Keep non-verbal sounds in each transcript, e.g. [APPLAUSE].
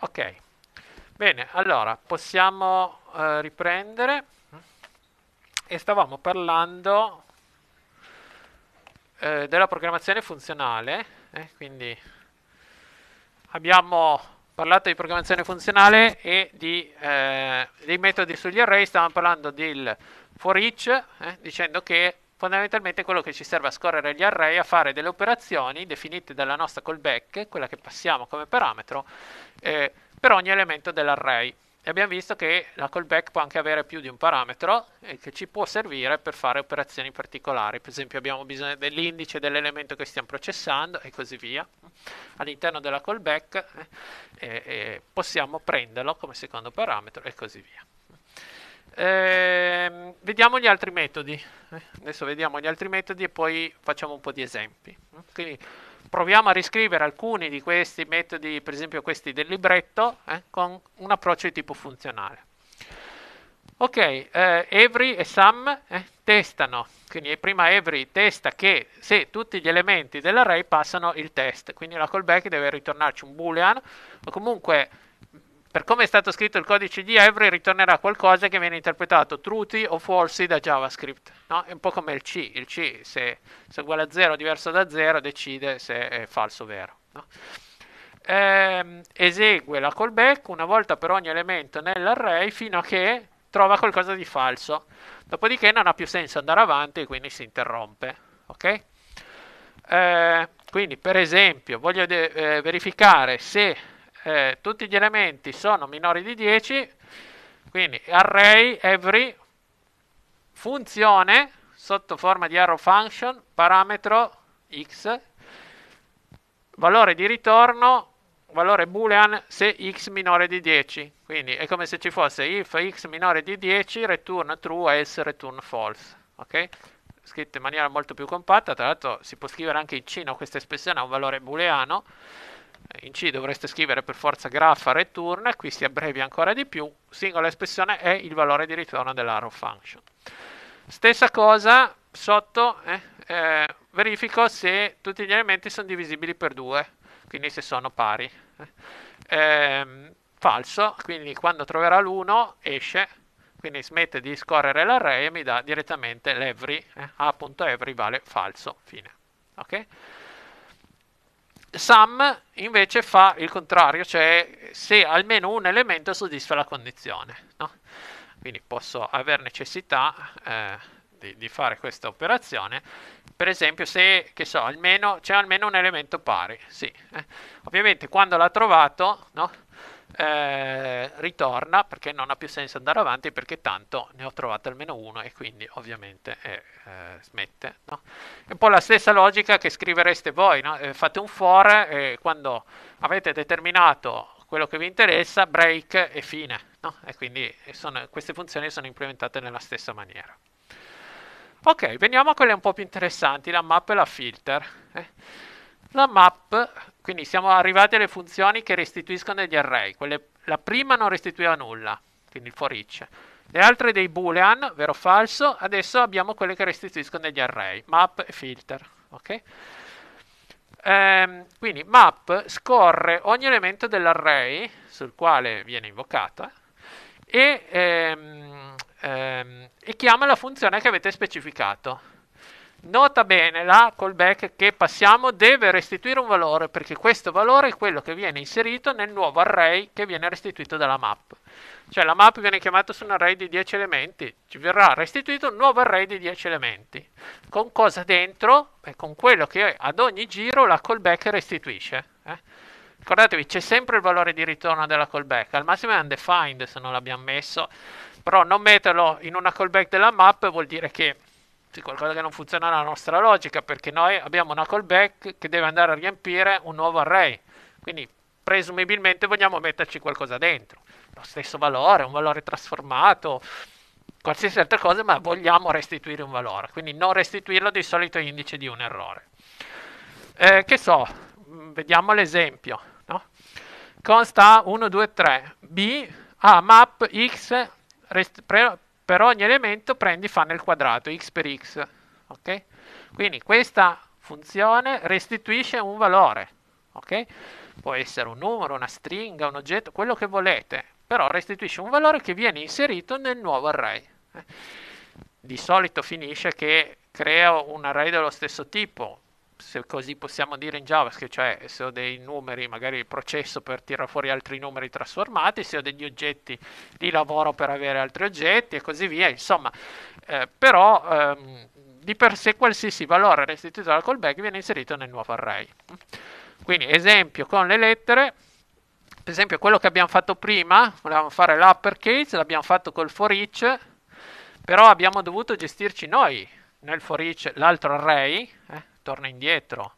Ok, bene, allora possiamo eh, riprendere e stavamo parlando eh, della programmazione funzionale, eh, quindi abbiamo parlato di programmazione funzionale e di, eh, dei metodi sugli array, stavamo parlando del for each, eh, dicendo che Fondamentalmente quello che ci serve a scorrere gli array è a fare delle operazioni definite dalla nostra callback, quella che passiamo come parametro, eh, per ogni elemento dell'array. E abbiamo visto che la callback può anche avere più di un parametro e che ci può servire per fare operazioni particolari. Per esempio abbiamo bisogno dell'indice dell'elemento che stiamo processando e così via. All'interno della callback eh, eh, possiamo prenderlo come secondo parametro e così via. Ehm, vediamo gli altri metodi. Adesso vediamo gli altri metodi e poi facciamo un po' di esempi. Quindi proviamo a riscrivere alcuni di questi metodi, per esempio questi del libretto, eh, con un approccio di tipo funzionale. Ok, eh, every e sum eh, testano, quindi prima every testa che se tutti gli elementi dell'array passano il test, quindi la callback deve ritornarci un boolean o comunque per come è stato scritto il codice di Every ritornerà qualcosa che viene interpretato truti o falsi da JavaScript. No? È un po' come il C. Il C se, se è uguale a 0 o diverso da 0 decide se è falso o vero. No? Ehm, esegue la callback una volta per ogni elemento nell'array fino a che trova qualcosa di falso. Dopodiché non ha più senso andare avanti e quindi si interrompe. Ok? Ehm, quindi per esempio voglio eh, verificare se eh, tutti gli elementi sono minori di 10, quindi array every funzione sotto forma di arrow function parametro x valore di ritorno valore boolean se x minore di 10 quindi è come se ci fosse if x minore di 10 return true else return false ok scritto in maniera molto più compatta tra l'altro si può scrivere anche in cino questa espressione ha un valore booleano in C dovreste scrivere per forza graffa return, qui si abbrevia ancora di più, singola espressione è il valore di ritorno dell'arrow function. Stessa cosa sotto, eh, eh, verifico se tutti gli elementi sono divisibili per 2, quindi se sono pari. Eh, ehm, falso, quindi quando troverà l'1 esce, quindi smette di scorrere l'array e mi dà direttamente l'every, eh, a.every vale falso, fine. Okay? Sam invece fa il contrario, cioè se almeno un elemento soddisfa la condizione. No? Quindi posso avere necessità eh, di, di, fare questa operazione, per esempio se so, almeno, c'è almeno un elemento pari. Sì, eh. Ovviamente quando l'ha trovato, no? Eh, ritorna perché non ha più senso andare avanti perché tanto ne ho trovato almeno uno e quindi ovviamente eh, eh, smette. No? È un po' la stessa logica che scrivereste voi, no? Eh, fate un for e quando avete determinato quello che vi interessa, break e fine. No? E quindi sono, queste funzioni sono implementate nella stessa maniera. Ok, veniamo a quelle un po' più interessanti, la map e la filter. Eh? La map quindi siamo arrivati alle funzioni che restituiscono degli array. Quelle, la prima non restituiva nulla, quindi il for each. Le altre dei boolean, vero o falso, adesso abbiamo quelle che restituiscono degli array, map e filter. Okay? Ehm, quindi map scorre ogni elemento dell'array sul quale viene invocata e, ehm, ehm, e chiama la funzione che avete specificato. Nota bene la callback che passiamo deve restituire un valore perché questo valore è quello che viene inserito nel nuovo array che viene restituito dalla map. Cioè la map viene chiamata su un array di 10 elementi, ci verrà restituito un nuovo array di 10 elementi. Con cosa dentro? Beh, con quello che ad ogni giro la callback restituisce. Eh? Ricordatevi, c'è sempre il valore di ritorno della callback, al massimo è undefined se non l'abbiamo messo, però non metterlo in una callback della map vuol dire che c'è qualcosa che non funziona nella nostra logica perché noi abbiamo una callback che deve andare a riempire un nuovo array, quindi presumibilmente vogliamo metterci qualcosa dentro, lo stesso valore, un valore trasformato, qualsiasi altra cosa, ma vogliamo restituire un valore, quindi non restituirlo di solito è indice di un errore. Eh, che so, mm, vediamo l'esempio, no? consta 1, 2, 3, B, A, map, X, per ogni elemento prendi fa nel quadrato, x per x. Okay? Quindi questa funzione restituisce un valore. Okay? Può essere un numero, una stringa, un oggetto, quello che volete, però restituisce un valore che viene inserito nel nuovo array. Eh, di solito finisce che creo un array dello stesso tipo, se così possiamo dire in JavaScript, cioè se ho dei numeri, magari processo per tirare fuori altri numeri trasformati, se ho degli oggetti di lavoro per avere altri oggetti e così via, insomma, eh, però ehm, di per sé qualsiasi valore restituito dal callback viene inserito nel nuovo array. Quindi esempio con le lettere, per esempio quello che abbiamo fatto prima, volevamo fare l'uppercase, l'abbiamo fatto col for each, però abbiamo dovuto gestirci noi nel for each l'altro array, eh, torna indietro.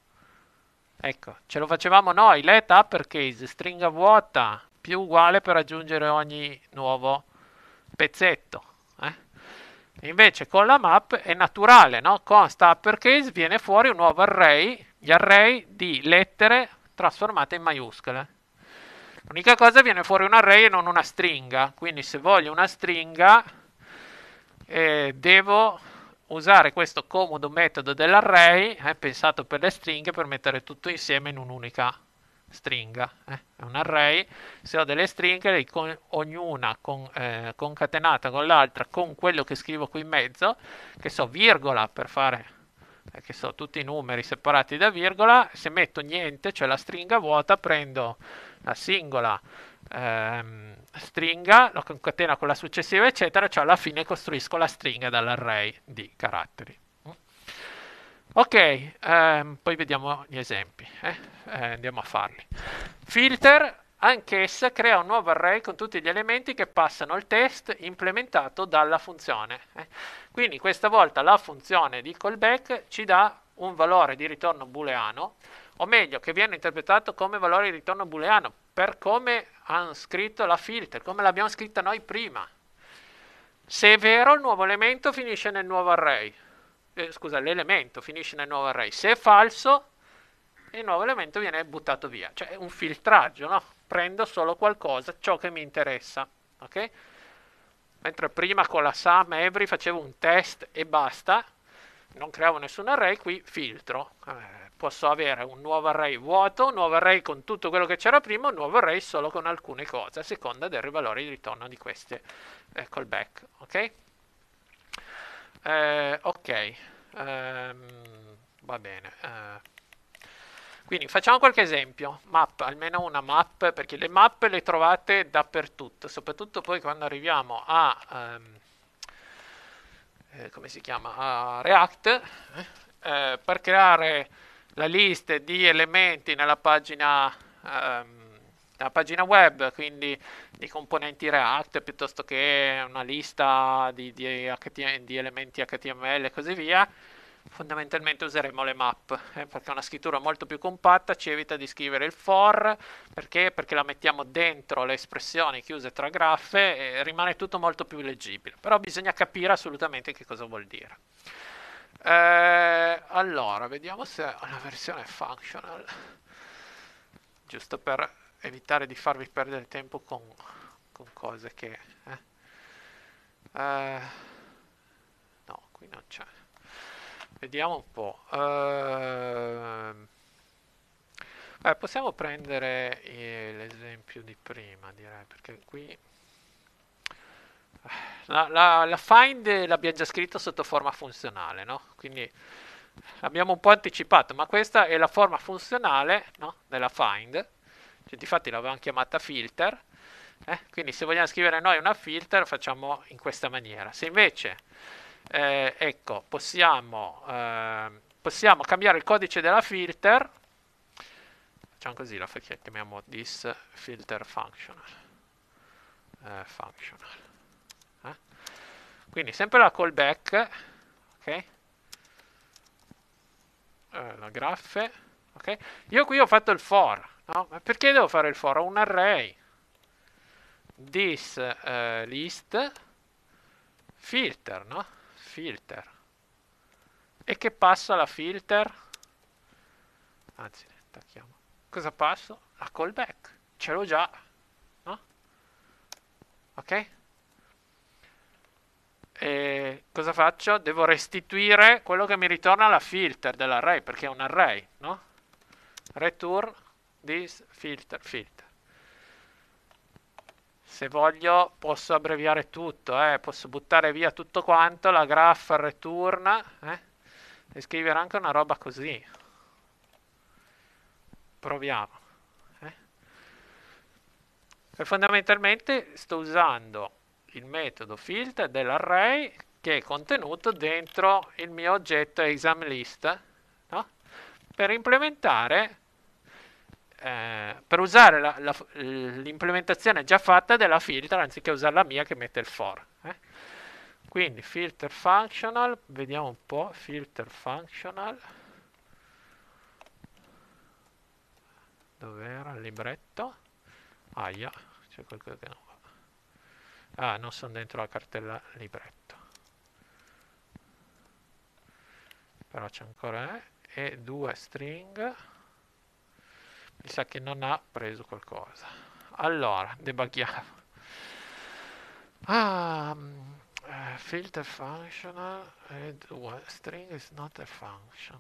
Ecco, ce lo facevamo noi, let uppercase, stringa vuota, più uguale per aggiungere ogni nuovo pezzetto. Eh? Invece con la map è naturale, no? Const uppercase viene fuori un nuovo array, gli array di lettere trasformate in maiuscole. L'unica cosa viene fuori un array e non una stringa, quindi se voglio una stringa eh, devo usare questo comodo metodo dell'array eh, pensato per le stringhe per mettere tutto insieme in un'unica stringa eh. è un array se ho delle stringhe con, ognuna con, eh, concatenata con l'altra con quello che scrivo qui in mezzo che so virgola per fare eh, che so tutti i numeri separati da virgola se metto niente cioè la stringa vuota prendo la singola ehm, stringa, lo concatena con la successiva, eccetera, cioè alla fine costruisco la stringa dall'array di caratteri. Ok, ehm, poi vediamo gli esempi, eh? Eh, andiamo a farli. Filter, anch'essa crea un nuovo array con tutti gli elementi che passano il test implementato dalla funzione. Eh? Quindi questa volta la funzione di callback ci dà un valore di ritorno booleano, o meglio, che viene interpretato come valore di ritorno booleano, per come hanno scritto la filter, come l'abbiamo scritta noi prima. Se è vero, il nuovo elemento finisce nel nuovo array. Eh, scusa, l'elemento finisce nel nuovo array. Se è falso, il nuovo elemento viene buttato via. Cioè, è un filtraggio, no? Prendo solo qualcosa, ciò che mi interessa, ok? Mentre prima con la sum every facevo un test e basta, non creavo nessun array, qui filtro. Eh, posso avere un nuovo array vuoto, un nuovo array con tutto quello che c'era prima, un nuovo array solo con alcune cose, a seconda del valore di ritorno di queste eh, callback. Ok? Eh, ok, um, va bene. Uh, quindi facciamo qualche esempio, map, almeno una map, perché le map le trovate dappertutto, soprattutto poi quando arriviamo a... Um, eh, come si chiama? A React, eh, per creare la lista di elementi nella pagina, ehm, nella pagina web, quindi di componenti React piuttosto che una lista di, di, HTML, di elementi HTML e così via, fondamentalmente useremo le map eh, perché è una scrittura molto più compatta ci evita di scrivere il for perché, perché la mettiamo dentro le espressioni chiuse tra graffe e rimane tutto molto più leggibile però bisogna capire assolutamente che cosa vuol dire eh, allora, vediamo se la versione è functional. Giusto per evitare di farvi perdere tempo con, con cose che... Eh. Eh, no, qui non c'è. Vediamo un po'. Eh, eh, possiamo prendere l'esempio di prima, direi, perché qui la, la, la find l'abbiamo già scritta sotto forma funzionale, no? Quindi abbiamo un po' anticipato, ma questa è la forma funzionale no? della find. Cioè, difatti l'avevamo chiamata filter. Eh? Quindi se vogliamo scrivere noi una filter facciamo in questa maniera. Se invece, eh, ecco, possiamo, eh, possiamo cambiare il codice della filter, facciamo così, la chiamiamo this filter functional. Eh, functional. Quindi sempre la callback, ok? Eh, la graffe, ok? Io qui ho fatto il for, no? Ma perché devo fare il for? Ho un array this eh, list filter, no? Filter. E che passa la filter? Anzi, attacchiamo. Cosa passo? La callback. Ce l'ho già, no? Ok? eh, cosa faccio? Devo restituire quello che mi ritorna alla filter dell'array, perché è un array, no? Return this filter, filter. Se voglio posso abbreviare tutto, eh? posso buttare via tutto quanto, la graph return, eh? e scrivere anche una roba così. Proviamo. Eh? E fondamentalmente sto usando il metodo filter dell'array che è contenuto dentro il mio oggetto examList no? per implementare eh, per usare l'implementazione già fatta della filter anziché usare la mia che mette il for eh? quindi filter functional vediamo un po' filter functional dov'era il libretto aia c'è qualcosa che non Ah, non sono dentro la cartella libretto. Però c'è ancora... Eh? E due string. Mi sa che non ha preso qualcosa. Allora, debughiamo. Ah, uh, mm, eh, filter functional and string is not a function.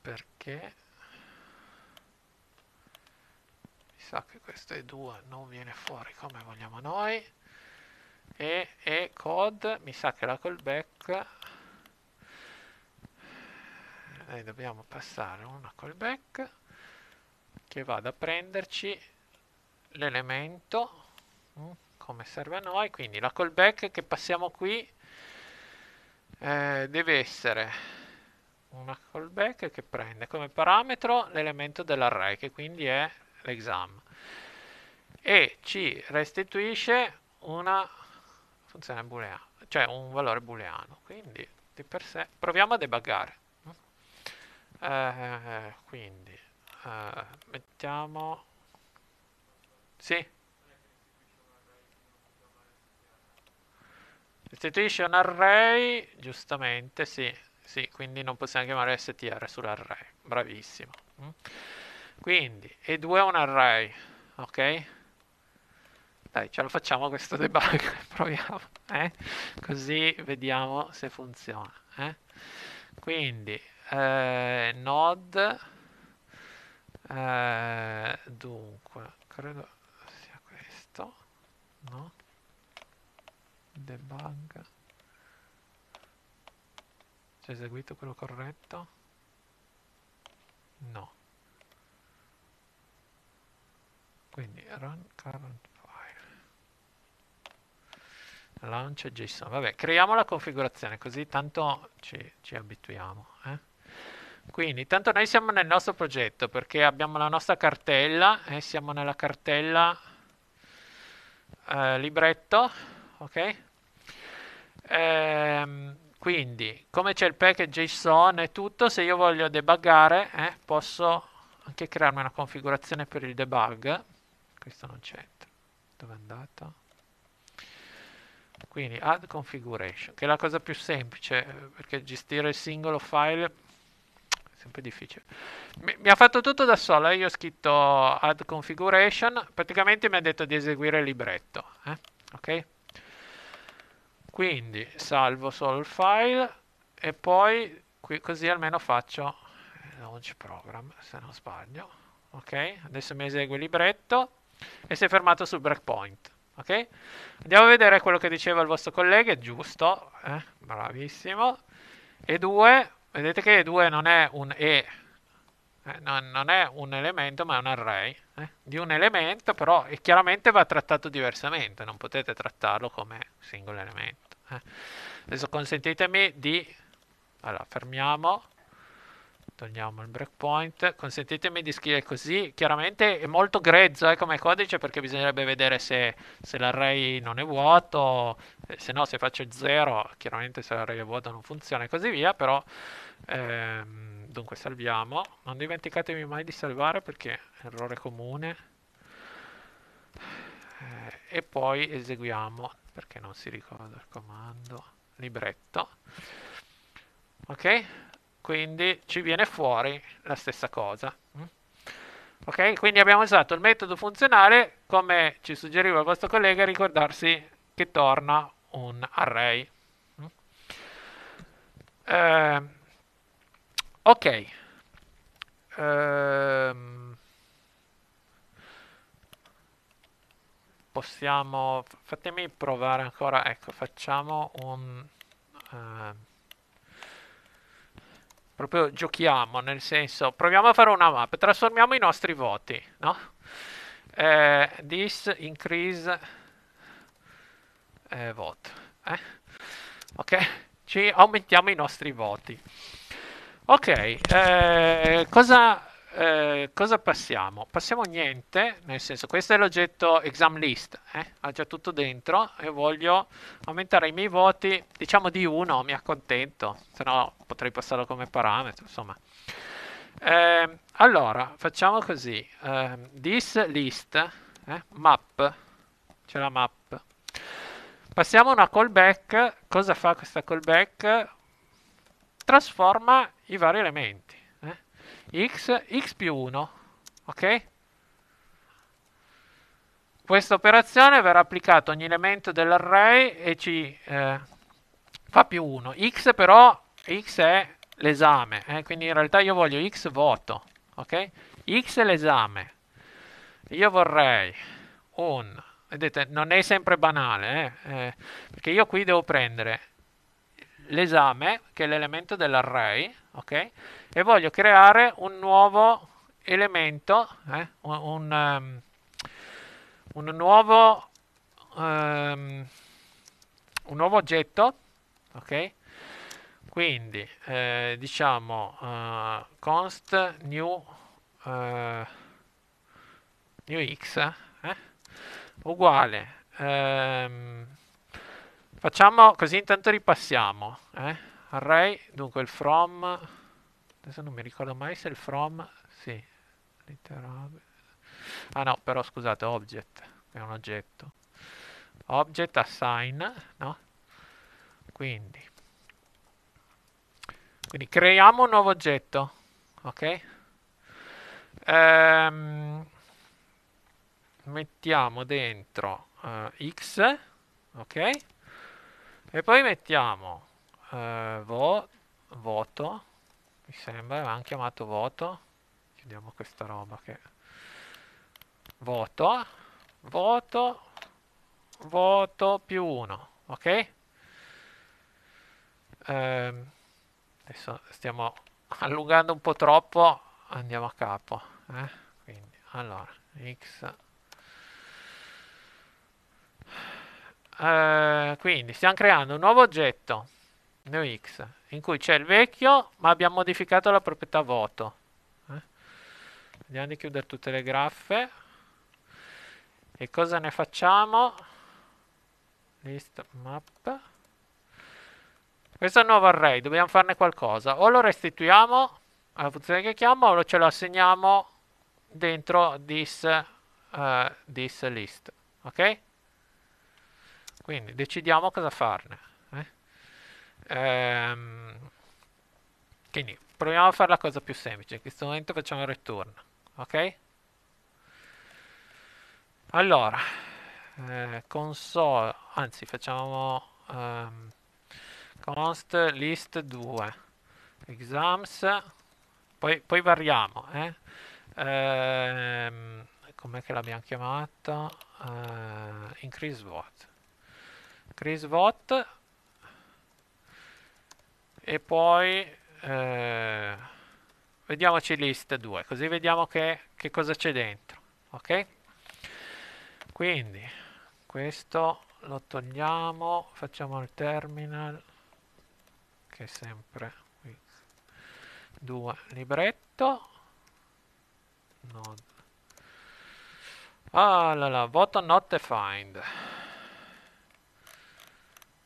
Perché? sa che queste due non viene fuori come vogliamo noi e, e code mi sa che la callback noi dobbiamo passare una callback che vada a prenderci l'elemento mm, come serve a noi quindi la callback che passiamo qui eh, deve essere una callback che prende come parametro l'elemento dell'array che quindi è l'exam e ci restituisce una funzione booleana, cioè un valore booleano. Quindi di per sé proviamo a debuggare. Eh, quindi eh, mettiamo sì restituisce un array giustamente sì sì quindi non possiamo chiamare str sull'array bravissimo mm. Quindi E2 è un array, ok? Dai, ce lo facciamo questo debug, [LAUGHS] proviamo, eh? Così vediamo se funziona, eh? Quindi eh, node eh, dunque, credo sia questo, no? Debug C'è eseguito quello corretto? No quindi run current file launch json vabbè creiamo la configurazione così tanto ci, ci abituiamo eh? quindi tanto noi siamo nel nostro progetto perché abbiamo la nostra cartella e eh? siamo nella cartella eh, libretto ok ehm, quindi come c'è il package JSON e tutto se io voglio debuggare eh, posso anche crearmi una configurazione per il debug questo non c'entra dove è andata quindi add configuration che è la cosa più semplice eh, perché gestire il singolo file è sempre difficile mi, mi ha fatto tutto da solo eh. io ho scritto add configuration praticamente mi ha detto di eseguire il libretto eh? ok quindi salvo solo il file e poi qui, così almeno faccio eh, launch program se non sbaglio ok adesso mi esegue il libretto e si è fermato sul breakpoint. Ok? Andiamo a vedere quello che diceva il vostro collega, è giusto, eh? bravissimo. E2, vedete che E2 non è un E, eh, non, non, è un elemento ma è un array eh? di un elemento, però e chiaramente va trattato diversamente, non potete trattarlo come singolo elemento. Eh? Adesso consentitemi di... Allora, fermiamo. Togliamo il breakpoint. Consentitemi di scrivere così. Chiaramente è molto grezzo eh, come codice perché bisognerebbe vedere se, se l'array non è vuoto. Eh, se no, se faccio 0, chiaramente se l'array è vuoto non funziona e così via. Però, ehm, dunque, salviamo. Non dimenticatevi mai di salvare perché è errore comune. Eh, e poi eseguiamo perché non si ricorda il comando libretto. Ok? quindi ci viene fuori la stessa cosa. Mm? Ok, quindi abbiamo usato il metodo funzionale come ci suggeriva il vostro collega ricordarsi che torna un array. Eh, ok. Eh, possiamo fatemi provare ancora ecco facciamo un eh, proprio giochiamo, nel senso proviamo a fare una map, trasformiamo i nostri voti, no? Eh, this increase eh, vote, eh? ok? Ci aumentiamo i nostri voti. Ok, eh, cosa eh, cosa passiamo? Passiamo niente, nel senso questo è l'oggetto exam list, eh? ha già tutto dentro e voglio aumentare i miei voti, diciamo di 1, mi accontento, se no potrei passarlo come parametro, insomma. Eh, allora, facciamo così, ehm, this list, eh, map, c'è la map. Passiamo a una callback, cosa fa questa callback? Trasforma i vari elementi x, x più 1, ok? Questa operazione verrà applicata a ogni elemento dell'array e ci eh, fa più 1. x però, x è l'esame, eh? quindi in realtà io voglio x voto, ok? x è l'esame. Io vorrei un... Vedete, non è sempre banale, eh? eh perché io qui devo prendere l'esame, che è l'elemento dell'array, ok? E voglio creare un nuovo elemento, eh? un, un, um, ehm, un, nuovo um, un nuovo oggetto, ok? Quindi eh, diciamo uh, const new, uh, new x eh? uguale um, facciamo così intanto ripassiamo eh? array, dunque il from, adesso non mi ricordo mai se il from, sì, letterale. Ah no, però scusate, object, è un oggetto. Object assign, no? Quindi, quindi creiamo un nuovo oggetto, ok? Ehm, mettiamo dentro uh, x, ok? E poi mettiamo eh, vo, voto, mi sembra, l'hanno chiamato voto, chiudiamo questa roba che... Voto, voto, voto più 1, ok? Eh, adesso stiamo allungando un po' troppo, andiamo a capo, eh? Quindi, allora, x... Eh, quindi stiamo creando un nuovo oggetto Neo X, in cui c'è il vecchio, ma abbiamo modificato la proprietà vuoto. Eh? Vediamo di chiudere tutte le graffe. E cosa ne facciamo? List map. Questo è un nuovo array, dobbiamo farne qualcosa. O lo restituiamo alla funzione che chiamo, o ce lo assegniamo dentro this, uh, this list. Ok? Quindi decidiamo cosa farne. Ehm, quindi proviamo a fare la cosa più semplice. In questo momento facciamo il return. Ok? Allora, eh, console, anzi facciamo um, const list 2 exams, poi, poi variamo. Eh? Ehm, com'è che l'abbiamo chiamata? Uh, eh, increase vote. Increase vote e poi eh, vediamoci list 2 così vediamo che, che cosa c'è dentro ok quindi questo lo togliamo facciamo il terminal che è sempre qui 2 libretto node allora ah, voto not defined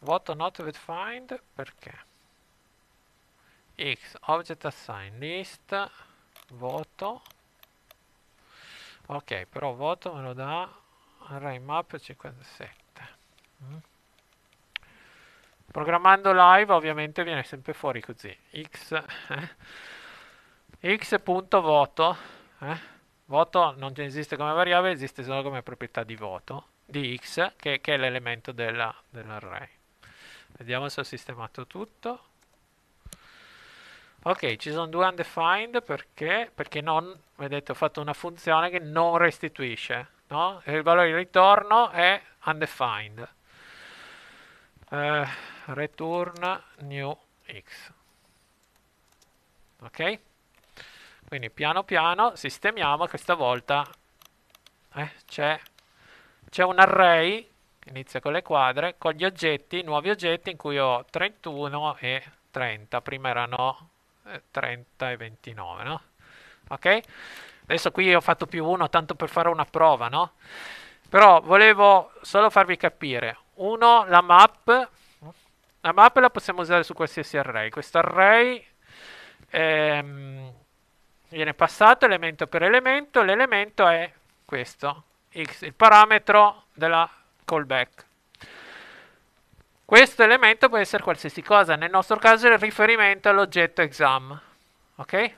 voto not with find perché x object assign list voto ok però voto me lo dà array map 57 mm. programmando live ovviamente viene sempre fuori così x eh? x.voto eh? voto non esiste come variabile esiste solo come proprietà di voto di x che, che è l'elemento dell'array dell vediamo se ho sistemato tutto Ok, ci sono due undefined perché? Perché non, vedete, ho fatto una funzione che non restituisce, no? Il valore di ritorno è undefined. Uh, return new x. Ok? Quindi piano piano sistemiamo, questa volta eh, c'è un array, inizia con le quadre, con gli oggetti, nuovi oggetti in cui ho 31 e 30, prima erano 30 eh, e 29, no? Ok? Adesso qui ho fatto più 1 tanto per fare una prova, no? Però volevo solo farvi capire. Uno, la map. La map la possiamo usare su qualsiasi array. Questo array ehm, viene passato elemento per elemento. L'elemento è questo, x, il parametro della callback. Questo elemento può essere qualsiasi cosa, nel nostro caso è il riferimento all'oggetto exam. Ok?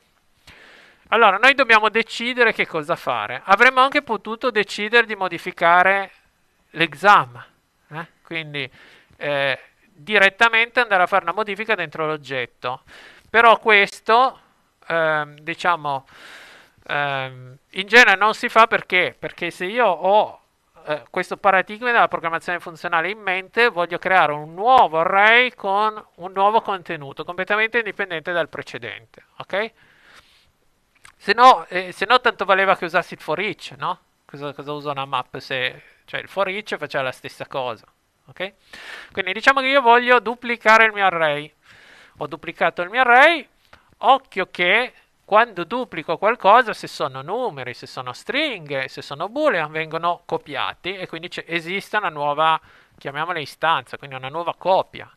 Allora, noi dobbiamo decidere che cosa fare. Avremmo anche potuto decidere di modificare l'exam, eh? quindi eh, direttamente andare a fare una modifica dentro l'oggetto. Però questo, ehm, diciamo, ehm, in genere non si fa perché? Perché se io ho eh, questo paradigma della programmazione funzionale in mente, voglio creare un nuovo array con un nuovo contenuto, completamente indipendente dal precedente, ok? Se no, eh, se no tanto valeva che usassi il for each, no? Cosa, cosa usa una map se... cioè il for each faceva la stessa cosa, ok? Quindi diciamo che io voglio duplicare il mio array. Ho duplicato il mio array, occhio che quando duplico qualcosa, se sono numeri, se sono stringhe, se sono boolean, vengono copiati e quindi esiste una nuova, chiamiamola istanza, quindi una nuova copia.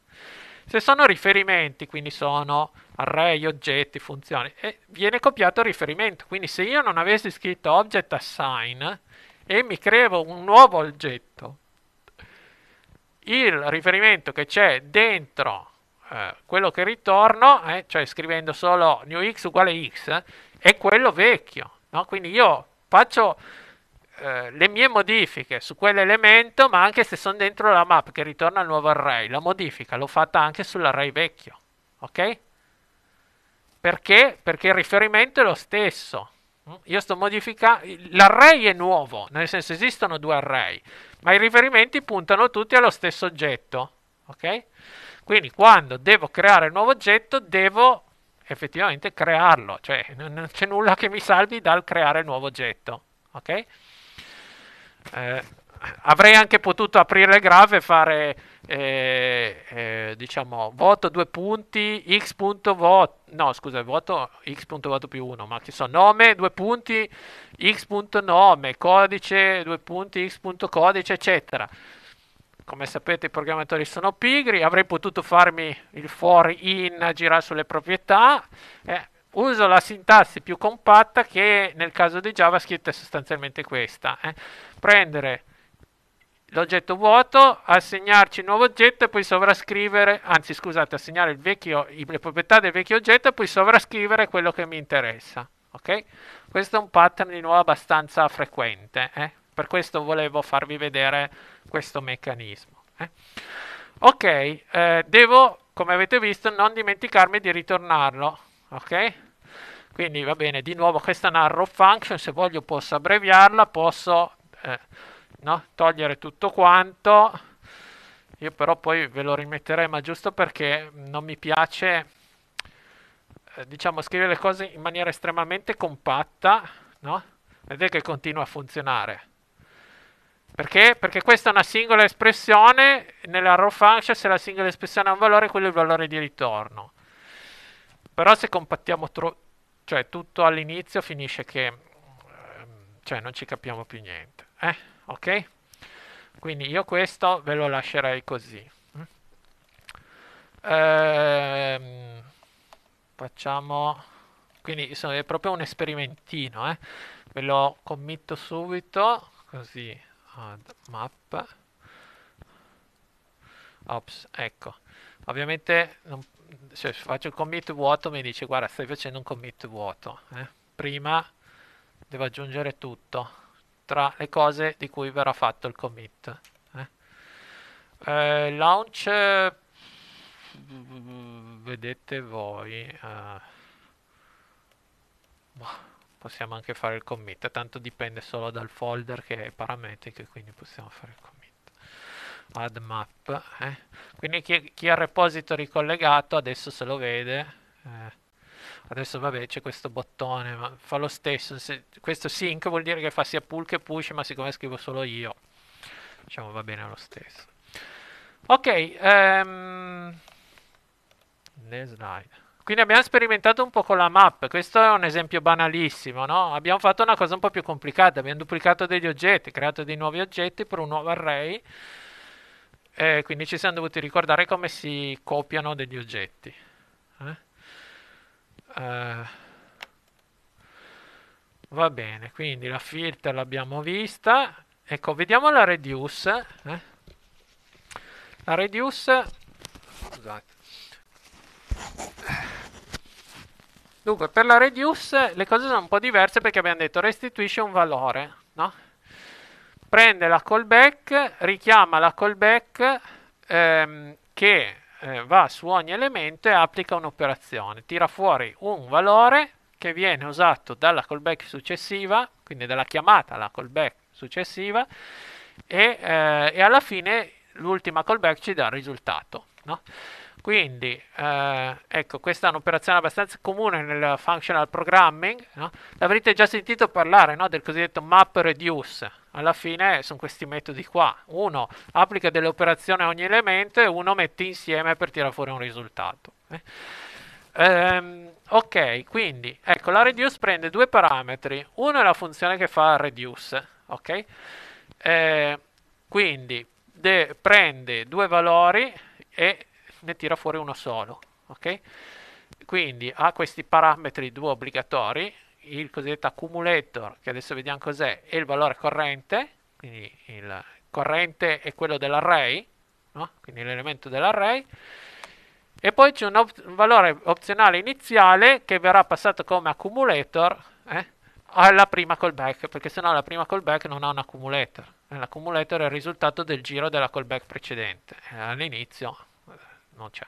Se sono riferimenti, quindi sono array, oggetti, funzioni, viene copiato il riferimento. Quindi se io non avessi scritto object assign e mi creo un nuovo oggetto, il riferimento che c'è dentro eh, quello che ritorno, eh, cioè scrivendo solo new x uguale x, è quello vecchio. No? Quindi io faccio eh, le mie modifiche su quell'elemento, ma anche se sono dentro la map che ritorna al nuovo array, la modifica l'ho fatta anche sull'array vecchio. Ok? Perché? Perché il riferimento è lo stesso. Io sto modificando. L'array è nuovo, nel senso esistono due array, ma i riferimenti puntano tutti allo stesso oggetto. Ok? Quindi quando devo creare un nuovo oggetto devo effettivamente crearlo, cioè non c'è nulla che mi salvi dal creare il nuovo oggetto. Ok? Eh, avrei anche potuto aprire le graffe e fare eh, eh, diciamo voto due punti x no scusa voto x più 1 ma che so nome due punti x codice due punti x eccetera come sapete i programmatori sono pigri, avrei potuto farmi il for in, girare sulle proprietà, eh, uso la sintassi più compatta che nel caso di JavaScript è sostanzialmente questa, eh. prendere l'oggetto vuoto, assegnarci il nuovo oggetto e poi sovrascrivere, anzi scusate, assegnare vecchio, le proprietà del vecchio oggetto e poi sovrascrivere quello che mi interessa. Okay? Questo è un pattern di nuovo abbastanza frequente. Eh. Per questo volevo farvi vedere questo meccanismo. Eh. Ok, eh, devo, come avete visto, non dimenticarmi di ritornarlo. Ok? Quindi va bene, di nuovo questa è una arrow function, se voglio posso abbreviarla, posso eh, no? togliere tutto quanto. Io però poi ve lo rimetterei, ma giusto perché non mi piace, eh, diciamo, scrivere le cose in maniera estremamente compatta, no? Vedete che continua a funzionare. Perché? Perché questa è una singola espressione, nella row function se la singola espressione ha un valore, quello è il valore di ritorno. Però se compattiamo cioè, tutto all'inizio finisce che ehm, cioè, non ci capiamo più niente. Eh? Ok? Quindi io questo ve lo lascerei così. Mm? Ehm, facciamo... Quindi insomma, è proprio un esperimentino, eh? Ve lo committo subito, così add mappa ops ecco ovviamente non, se faccio il commit vuoto mi dice guarda stai facendo un commit vuoto eh? prima devo aggiungere tutto tra le cose di cui verrà fatto il commit eh? Eh, launch vedete voi uh, possiamo anche fare il commit, tanto dipende solo dal folder che è parametrico quindi possiamo fare il commit. Add map, eh. quindi chi, chi ha il repository collegato adesso se lo vede, eh. adesso vabbè c'è questo bottone, ma fa lo stesso, se, questo sync vuol dire che fa sia pull che push, ma siccome scrivo solo io, diciamo va bene lo stesso. Ok, um, ehm, le slide. Quindi abbiamo sperimentato un po' con la map, questo è un esempio banalissimo, no? Abbiamo fatto una cosa un po' più complicata, abbiamo duplicato degli oggetti, creato dei nuovi oggetti per un nuovo array, eh, quindi ci siamo dovuti ricordare come si copiano degli oggetti. Eh? Uh, va bene, quindi la filter l'abbiamo vista, ecco, vediamo la reduce. Eh? La reduce... Scusate. Dunque, per la reduce le cose sono un po' diverse perché abbiamo detto restituisce un valore, no? Prende la callback, richiama la callback ehm, che eh, va su ogni elemento e applica un'operazione. Tira fuori un valore che viene usato dalla callback successiva, quindi dalla chiamata alla callback successiva, e, eh, e alla fine l'ultima callback ci dà il risultato, no? Quindi, eh, ecco, questa è un'operazione abbastanza comune nel functional programming. No? L'avrete già sentito parlare no? del cosiddetto map reduce. Alla fine sono questi metodi qua. Uno applica delle operazioni a ogni elemento e uno mette insieme per tirare fuori un risultato. Eh? Ehm, ok, quindi, ecco, la reduce prende due parametri. Uno è la funzione che fa reduce, ok? Ehm, quindi, prende due valori e ne tira fuori uno solo. Okay? Quindi ha questi parametri due obbligatori, il cosiddetto accumulator, che adesso vediamo cos'è, e il valore corrente, quindi il corrente è quello dell'array, no? quindi l'elemento dell'array, e poi c'è un, op- un, valore opzionale iniziale che verrà passato come accumulator eh, alla prima callback, perché sennò la prima callback non ha un accumulator. L'accumulator è il risultato del giro della callback precedente. All'inizio non c'è.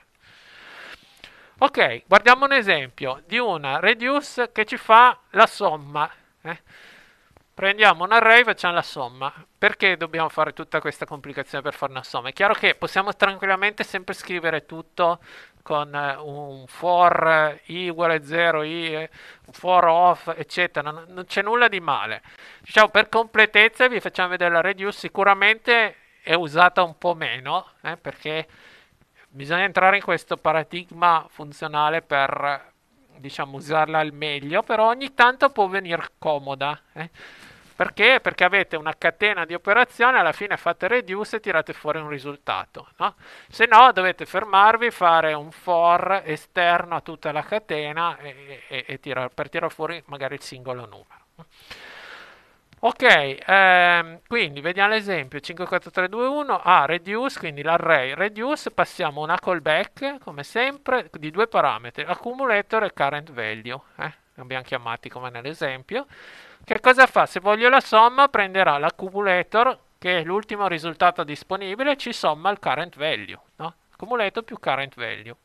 Ok, guardiamo un esempio di una reduce che ci fa la somma. Eh? Prendiamo un array e facciamo la somma. Perché dobbiamo fare tutta questa complicazione per fare una somma? È chiaro che possiamo tranquillamente sempre scrivere tutto con eh, un for i uguale 0, i eh, for off, eccetera. Non, non c'è nulla di male. Diciamo, per completezza vi facciamo vedere la reduce. Sicuramente è usata un po' meno, eh, perché Bisogna entrare in questo paradigma funzionale per diciamo usarla al meglio, però ogni tanto può venire comoda. Eh? Perché? Perché avete una catena di operazioni, alla fine fate reduce e tirate fuori un risultato. No? Se no dovete fermarvi, fare un for esterno a tutta la catena e, e, e tirar, per tirare fuori magari il singolo numero. Ok, ehm, quindi vediamo l'esempio 54321 a ah, reduce, quindi l'array reduce, passiamo una callback come sempre di due parametri, accumulator e current value, eh? abbiamo chiamati come nell'esempio. Che cosa fa? Se voglio la somma prenderà l'accumulator che è l'ultimo risultato disponibile e ci somma il current value, no? accumulator più current value.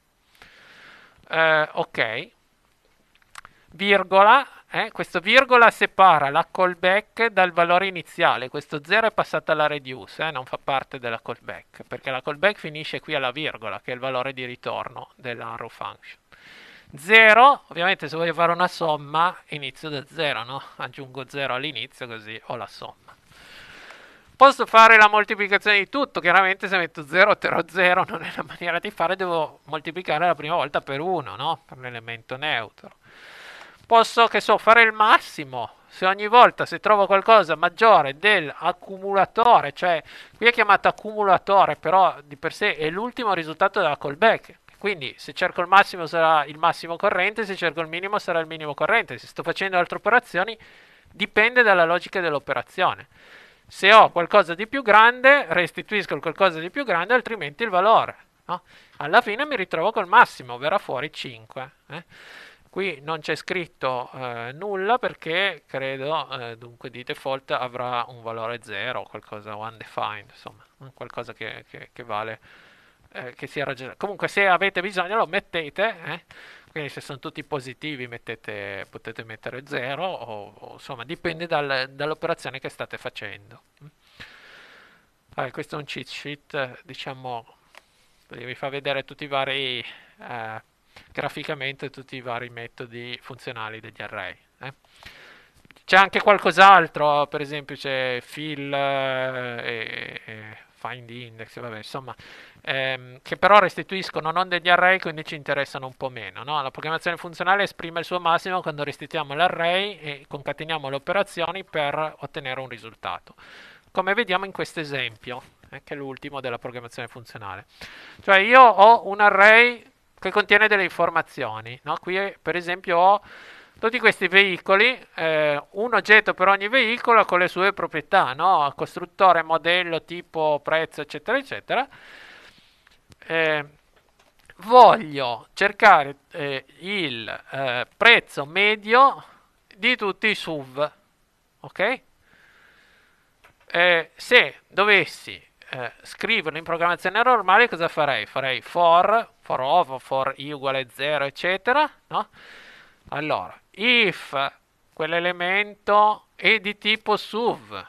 Eh, ok, virgola, eh, questo virgola separa la callback dal valore iniziale, questo 0 è passato alla reduce, eh, non fa parte della callback, perché la callback finisce qui alla virgola, che è il valore di ritorno della row function. 0, ovviamente se voglio fare una somma, inizio da 0, no? aggiungo 0 all'inizio così ho la somma. Posso fare la moltiplicazione di tutto, chiaramente se metto 0 otterrò 0, non è la maniera di fare, devo moltiplicare la prima volta per 1, no? per l'elemento neutro posso che so fare il massimo se ogni volta se trovo qualcosa maggiore dell'accumulatore cioè qui è chiamato accumulatore però di per sé è l'ultimo risultato della callback quindi se cerco il massimo sarà il massimo corrente se cerco il minimo sarà il minimo corrente se sto facendo altre operazioni dipende dalla logica dell'operazione se ho qualcosa di più grande restituisco il qualcosa di più grande altrimenti il valore no? alla fine mi ritrovo col massimo verrà fuori 5 eh? Qui non c'è scritto eh, nulla perché credo, eh, dunque, di default avrà un valore 0, qualcosa undefined, insomma, qualcosa che, che, che vale, eh, che sia ragionato. Comunque se avete bisogno lo mettete, eh. quindi se sono tutti positivi mettete, potete mettere 0, o, o, insomma dipende dal, dall'operazione che state facendo. Allora, mm. eh, questo è un cheat sheet, diciamo, vi fa vedere tutti i vari eh, graficamente tutti i vari metodi funzionali degli array. Eh. C'è anche qualcos'altro, per esempio c'è fill eh, e, e find index, vabbè, insomma, ehm, che però restituiscono non degli array, quindi ci interessano un po' meno. No? La programmazione funzionale esprime il suo massimo quando restituiamo l'array e concateniamo le operazioni per ottenere un risultato. Come vediamo in questo esempio, eh, che è l'ultimo della programmazione funzionale. Cioè io ho un array che contiene delle informazioni. No? Qui eh, per esempio ho tutti questi veicoli, eh, un oggetto per ogni veicolo con le sue proprietà, no? costruttore, modello, tipo, prezzo, eccetera, eccetera. Eh, voglio cercare eh, il eh, prezzo medio di tutti i SUV, ok? Eh, se dovessi eh, scrivono in programmazione normale, cosa farei? Farei for, for of, for i uguale 0, eccetera, no? Allora, if quell'elemento è di tipo SUV,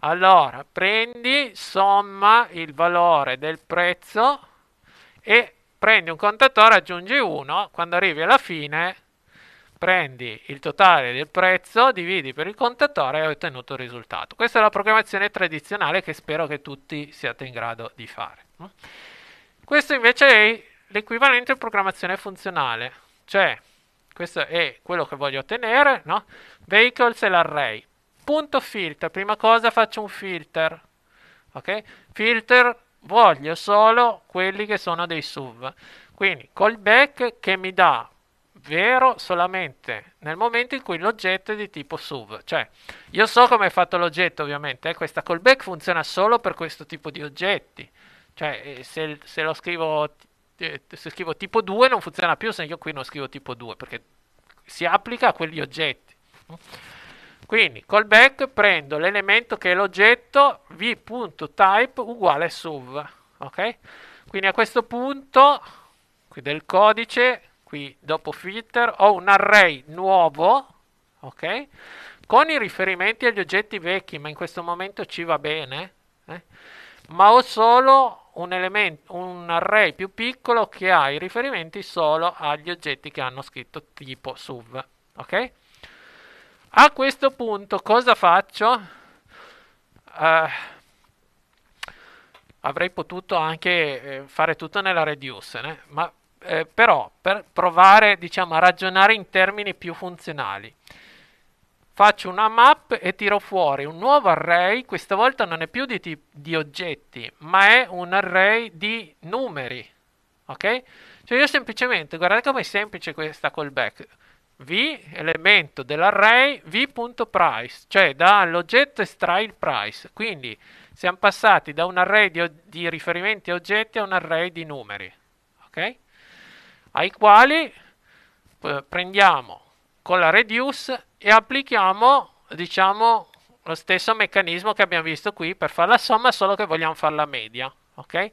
allora prendi, somma il valore del prezzo e prendi un contatore, aggiungi 1, quando arrivi alla fine prendi il totale del prezzo, dividi per il contatore e hai ottenuto il risultato. Questa è la programmazione tradizionale che spero che tutti siate in grado di fare. Questo invece è l'equivalente a programmazione funzionale, cioè questo è quello che voglio ottenere, no? Vehicles e l'array. Punto filter, prima cosa faccio un filter, ok? Filter voglio solo quelli che sono dei SUV. Quindi callback che mi dà vero solamente nel momento in cui l'oggetto è di tipo SUV. Cioè, io so come è fatto l'oggetto, ovviamente, eh? questa callback funziona solo per questo tipo di oggetti. Cioè, eh, se, se lo scrivo, eh, se scrivo tipo 2 non funziona più se io qui non scrivo tipo 2, perché si applica a quegli oggetti. Quindi, callback prendo l'elemento che è l'oggetto v.type uguale SUV, ok? Quindi a questo punto qui del codice qui dopo filter ho un array nuovo, ok? Con i riferimenti agli oggetti vecchi, ma in questo momento ci va bene, eh? ma ho solo un, elemento, un array più piccolo che ha i riferimenti solo agli oggetti che hanno scritto tipo suv ok? A questo punto cosa faccio? Uh, avrei potuto anche eh, fare tutto nella reduce, eh, né? ma eh, però per provare diciamo, a ragionare in termini più funzionali. Faccio una map e tiro fuori un nuovo array, questa volta non è più di, t- di oggetti, ma è un array di numeri. Ok? Cioè io semplicemente, guardate com'è semplice questa callback v elemento dell'array v.price, cioè dall'oggetto estrai il price. Quindi siamo passati da un array di, di riferimenti a oggetti a un array di numeri. Ok? ai quali eh, prendiamo con la reduce e applichiamo diciamo lo stesso meccanismo che abbiamo visto qui per fare la somma solo che vogliamo fare la media ok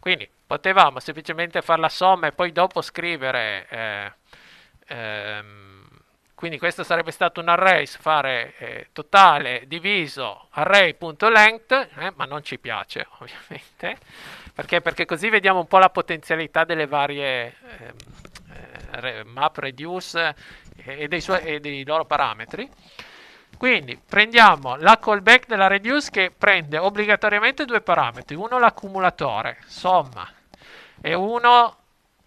quindi potevamo semplicemente fare la somma e poi dopo scrivere eh, ehm, quindi questo sarebbe stato un array fare eh, totale diviso array.length, eh, ma non ci piace [LAUGHS] ovviamente, perché? perché? così vediamo un po' la potenzialità delle varie ehm, eh, map reduce eh, e dei, suoi, e dei loro parametri. Quindi prendiamo la callback della reduce che prende obbligatoriamente due parametri, uno l'accumulatore, somma, e uno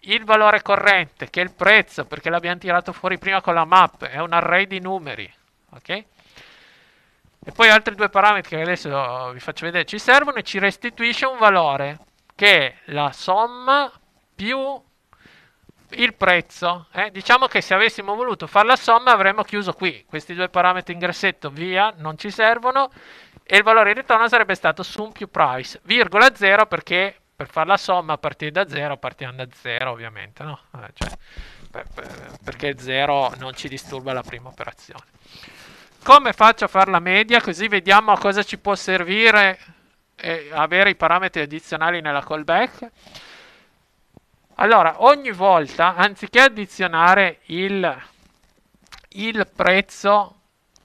il valore corrente, che è il prezzo, perché l'abbiamo tirato fuori prima con la map, è un array di numeri, ok? E poi altri due parametri che adesso vi faccio vedere ci servono e ci restituisce un valore, che è la somma più il prezzo. Eh? Diciamo che se avessimo voluto fare la somma avremmo chiuso qui, questi due parametri in grassetto, via, non ci servono, e il valore di ritorno sarebbe stato sum più price, virgola 0 perché per fare la somma partire da 0 partiamo da 0 ovviamente, no? Eh, cioè, per, per, perché 0 non ci disturba la prima operazione. Come faccio a fare la media? Così vediamo a cosa ci può servire avere i parametri addizionali nella callback. Allora, ogni volta, anziché addizionare il, il prezzo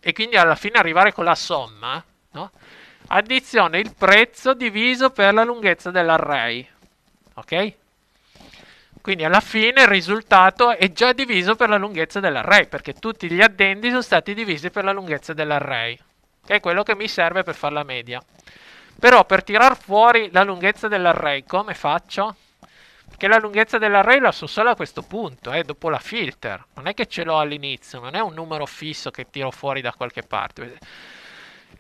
e quindi alla fine arrivare con la somma, no? Addizione il prezzo diviso per la lunghezza dell'array. Ok? Quindi alla fine il risultato è già diviso per la lunghezza dell'array, perché tutti gli addendi sono stati divisi per la lunghezza dell'array, che è quello che mi serve per fare la media. Però per tirar fuori la lunghezza dell'array come faccio? Che la lunghezza dell'array la so solo a questo punto, eh, dopo la filter. Non è che ce l'ho all'inizio, non è un numero fisso che tiro fuori da qualche parte.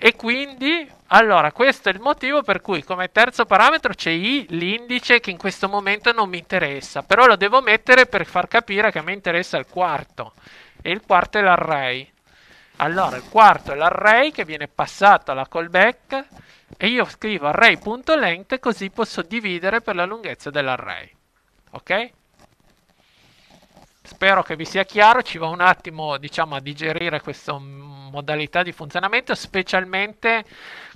E quindi, allora, questo è il motivo per cui come terzo parametro c'è I, l'indice, che in questo momento non mi interessa, però lo devo mettere per far capire che a me interessa il quarto. E il quarto è l'array. Allora, il quarto è l'array che viene passato alla callback e io scrivo array.length così posso dividere per la lunghezza dell'array. Ok? Spero che vi sia chiaro, ci va un attimo, diciamo, a digerire questo modalità di funzionamento, specialmente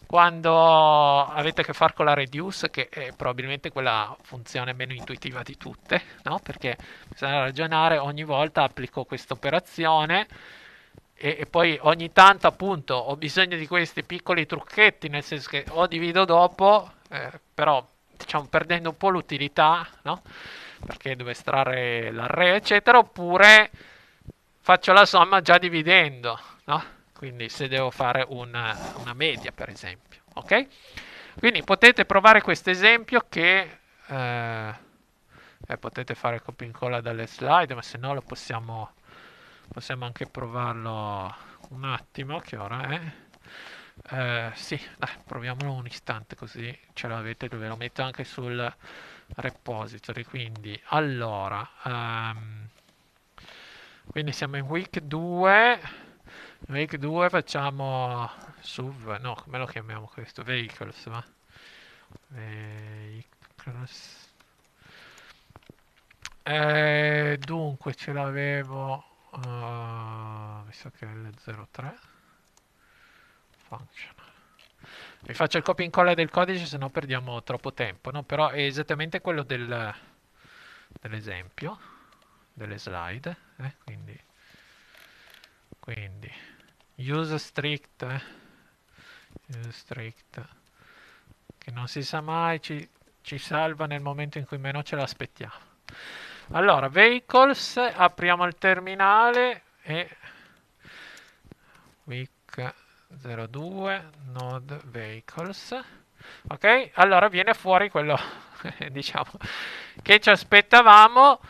quando avete a che fare con la reduce, che è probabilmente quella funzione meno intuitiva di tutte, no? perché bisogna ragionare ogni volta applico questa operazione e, e, poi ogni tanto appunto ho bisogno di questi piccoli trucchetti, nel senso che o divido dopo, eh, però diciamo perdendo un po' l'utilità, no? perché devo estrarre l'array eccetera, oppure faccio la somma già dividendo, no? quindi se devo fare una, una media per esempio, ok? Quindi potete provare questo esempio che eh, eh, potete fare copia e incolla dalle slide, ma se no lo possiamo, possiamo anche provarlo un attimo, che ora è? Eh, sì, dai, proviamolo un istante così ce l'avete dove lo metto anche sul repository. Quindi, allora, um, quindi siamo in week 2. Rig 2 facciamo SUV, no, come lo chiamiamo questo? Vehicles, va? Vehicles. E eh, dunque ce l'avevo, uh, mi sa che è L03. Functional. Vi faccio il copia e incolla del codice, se no perdiamo troppo tempo, no? Però è esattamente quello del, dell'esempio, delle slide, eh? quindi... quindi use strict eh. use strict che non si sa mai ci, ci salva nel momento in cui meno ce l'aspettiamo allora vehicles apriamo il terminale e week 02 node vehicles ok allora viene fuori quello [LAUGHS] diciamo che ci aspettavamo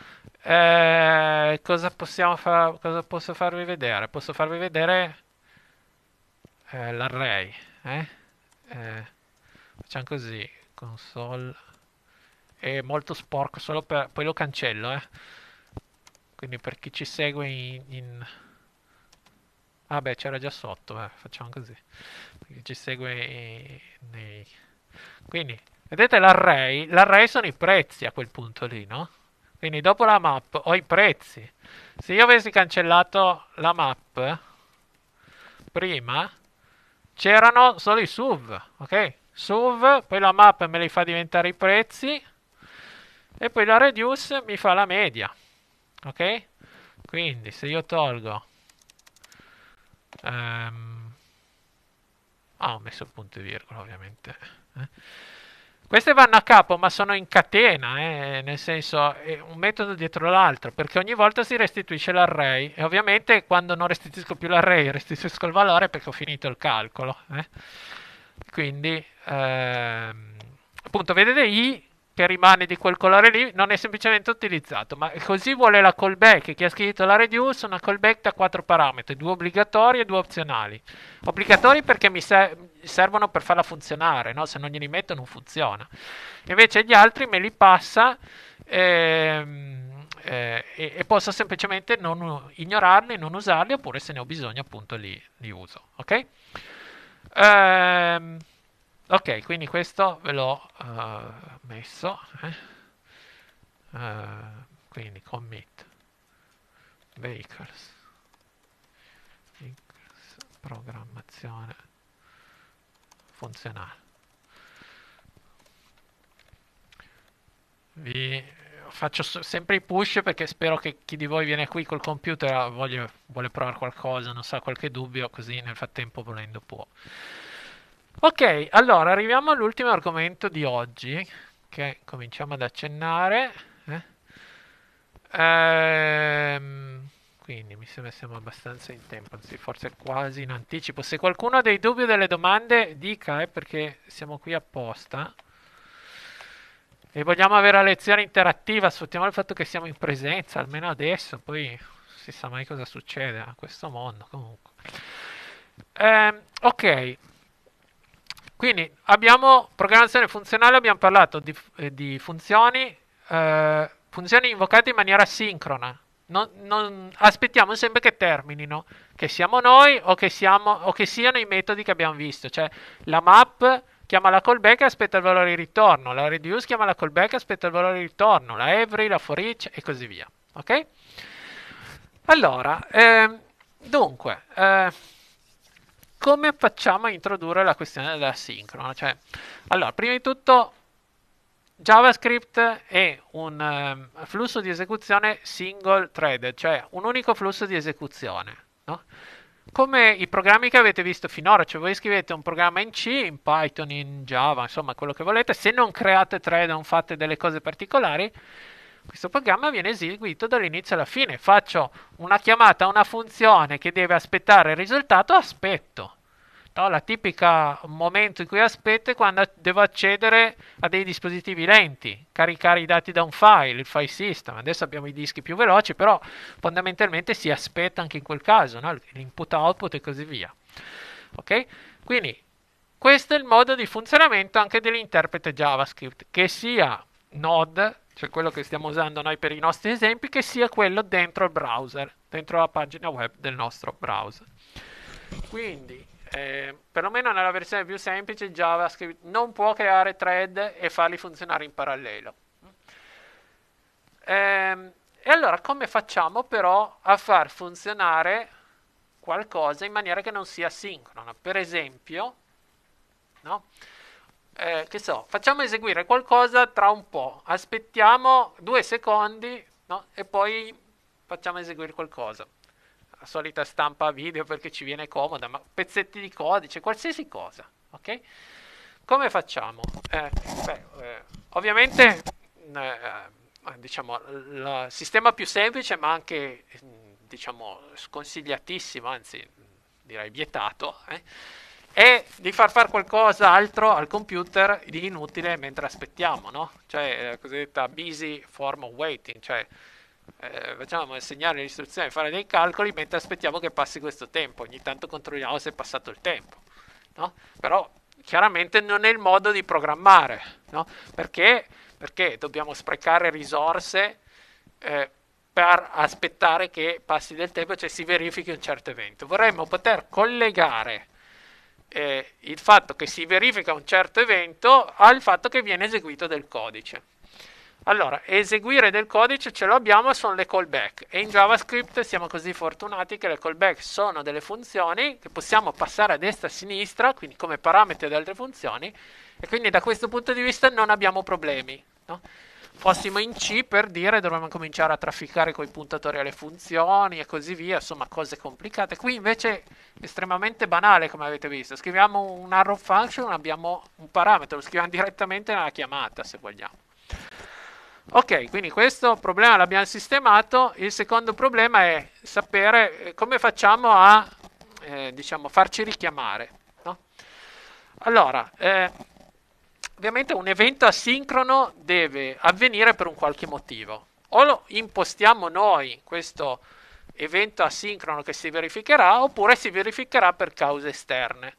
eh, cosa possiamo fare cosa posso farvi vedere posso farvi vedere eh, l'array. Eh? eh? facciamo così, console. È molto sporco, solo per... poi lo cancello. Eh. Quindi per chi ci segue in... in... Ah beh, c'era già sotto, eh, facciamo così. Per chi ci segue nei... Quindi, vedete l'array? L'array sono i prezzi a quel punto lì, no? Quindi dopo la map ho i prezzi. Se io avessi cancellato la map prima, c'erano solo i SUV, ok? SUV, poi la map me li fa diventare i prezzi e poi la reduce mi fa la media, ok? Quindi se io tolgo... Ehm, ah, ho messo il punto e virgola ovviamente. Eh? Queste vanno a capo, ma sono in catena, eh, nel senso è un metodo dietro l'altro, perché ogni volta si restituisce l'array e ovviamente quando non restituisco più l'array restituisco il valore perché ho finito il calcolo. Eh. Quindi, ehm, appunto, vedete i che rimane di quel colore lì non è semplicemente utilizzato, ma così vuole la callback che ha scritto la reduce, una callback da quattro parametri, due obbligatori e due opzionali. Obbligatori perché mi ser servono per farla funzionare, no? se non glieli metto non funziona. Invece gli altri me li passa ehm, eh, e, e, posso semplicemente non ignorarli, non usarli, oppure se ne ho bisogno appunto li, li uso. Ok? Ehm, ok quindi questo ve l'ho uh, messo eh? uh, quindi commit vehicles programmazione funzionale vi faccio sempre i push perché spero che chi di voi viene qui col computer voglia, vuole provare qualcosa non sa qualche dubbio così nel frattempo volendo può Ok, allora arriviamo all'ultimo argomento di oggi, che cominciamo ad accennare. Eh? Ehm, quindi mi sembra siamo abbastanza in tempo, anzi forse quasi in anticipo. Se qualcuno ha dei dubbi o delle domande, dica, eh, perché siamo qui apposta. E vogliamo avere la lezione interattiva, sfruttiamo il fatto che siamo in presenza, almeno adesso, poi non si sa mai cosa succede a questo mondo comunque. Ehm, ok. Quindi abbiamo programmazione funzionale, abbiamo parlato di, eh, di funzioni, eh, funzioni invocate in maniera sincrona. Non, non, aspettiamo sempre che terminino, che siamo noi o che, siamo, o che siano i metodi che abbiamo visto. Cioè la map chiama la callback e aspetta il valore di ritorno, la reduce chiama la callback e aspetta il valore di ritorno, la every, la for each e così via. Ok? Allora, ehm, eh, dunque come facciamo a introdurre la questione dell'asincrono? Cioè, allora, prima di tutto JavaScript è un um, flusso di esecuzione single threaded, cioè un unico flusso di esecuzione. No? Come i programmi che avete visto finora, cioè voi scrivete un programma in C, in Python, in Java, insomma quello che volete, se non create thread, non fate delle cose particolari, questo programma viene eseguito dall'inizio alla fine. Faccio una chiamata a una funzione che deve aspettare il risultato, aspetto. No, la tipica momento in cui aspetto è quando devo accedere a dei dispositivi lenti, caricare i dati da un file, il file system. Adesso abbiamo i dischi più veloci, però fondamentalmente si aspetta anche in quel caso, no? l'input output e così via. Ok? Quindi questo è il modo di funzionamento anche dell'interprete JavaScript, che sia Node cioè quello che stiamo usando noi per i nostri esempi, che sia quello dentro il browser, dentro la pagina web del nostro browser. Quindi, eh, perlomeno nella versione più semplice, JavaScript non può creare thread e farli funzionare in parallelo. Eh, e allora come facciamo però a far funzionare qualcosa in maniera che non sia sincrona? Per esempio, no? eh, che so, facciamo eseguire qualcosa tra un po', aspettiamo due secondi no? e poi facciamo eseguire qualcosa. La solita stampa video perché ci viene comoda, ma pezzetti di codice, qualsiasi cosa. Ok? Come facciamo? Eh, beh, eh, ovviamente, mm, eh, diciamo, il sistema più semplice, ma anche, mm, diciamo, sconsigliatissimo, anzi direi vietato, eh, e di far fare qualcosa altro al computer di inutile mentre aspettiamo, no? Cioè la eh, cosiddetta busy form of waiting, cioè eh, facciamo segnare le l'istruzione, fare dei calcoli mentre aspettiamo che passi questo tempo, ogni tanto controlliamo se è passato il tempo, no? Però chiaramente non è il modo di programmare, no? Perché? Perché dobbiamo sprecare risorse eh, per aspettare che passi del tempo, cioè si verifichi un certo evento. Vorremmo poter collegare eh, il fatto che si verifica un certo evento al fatto che viene eseguito del codice. Allora, eseguire del codice ce l'abbiamo, sono le callback e in JavaScript siamo così fortunati che le callback sono delle funzioni che possiamo passare a destra e a sinistra, quindi come parametri ad altre funzioni e quindi da questo punto di vista non abbiamo problemi. No? fossimo in C per dire dovevamo cominciare a trafficare con i puntatori alle funzioni e così via, insomma cose complicate. Qui invece estremamente banale come avete visto, scriviamo un arrow function, abbiamo un parametro, lo scriviamo direttamente nella chiamata se vogliamo. Ok, quindi questo problema l'abbiamo sistemato, il secondo problema è sapere eh, come facciamo a eh, diciamo, farci richiamare. No? Allora, eh, ovviamente un evento asincrono deve avvenire per un qualche motivo. O lo impostiamo noi questo evento asincrono che si verificherà, oppure si verificherà per cause esterne.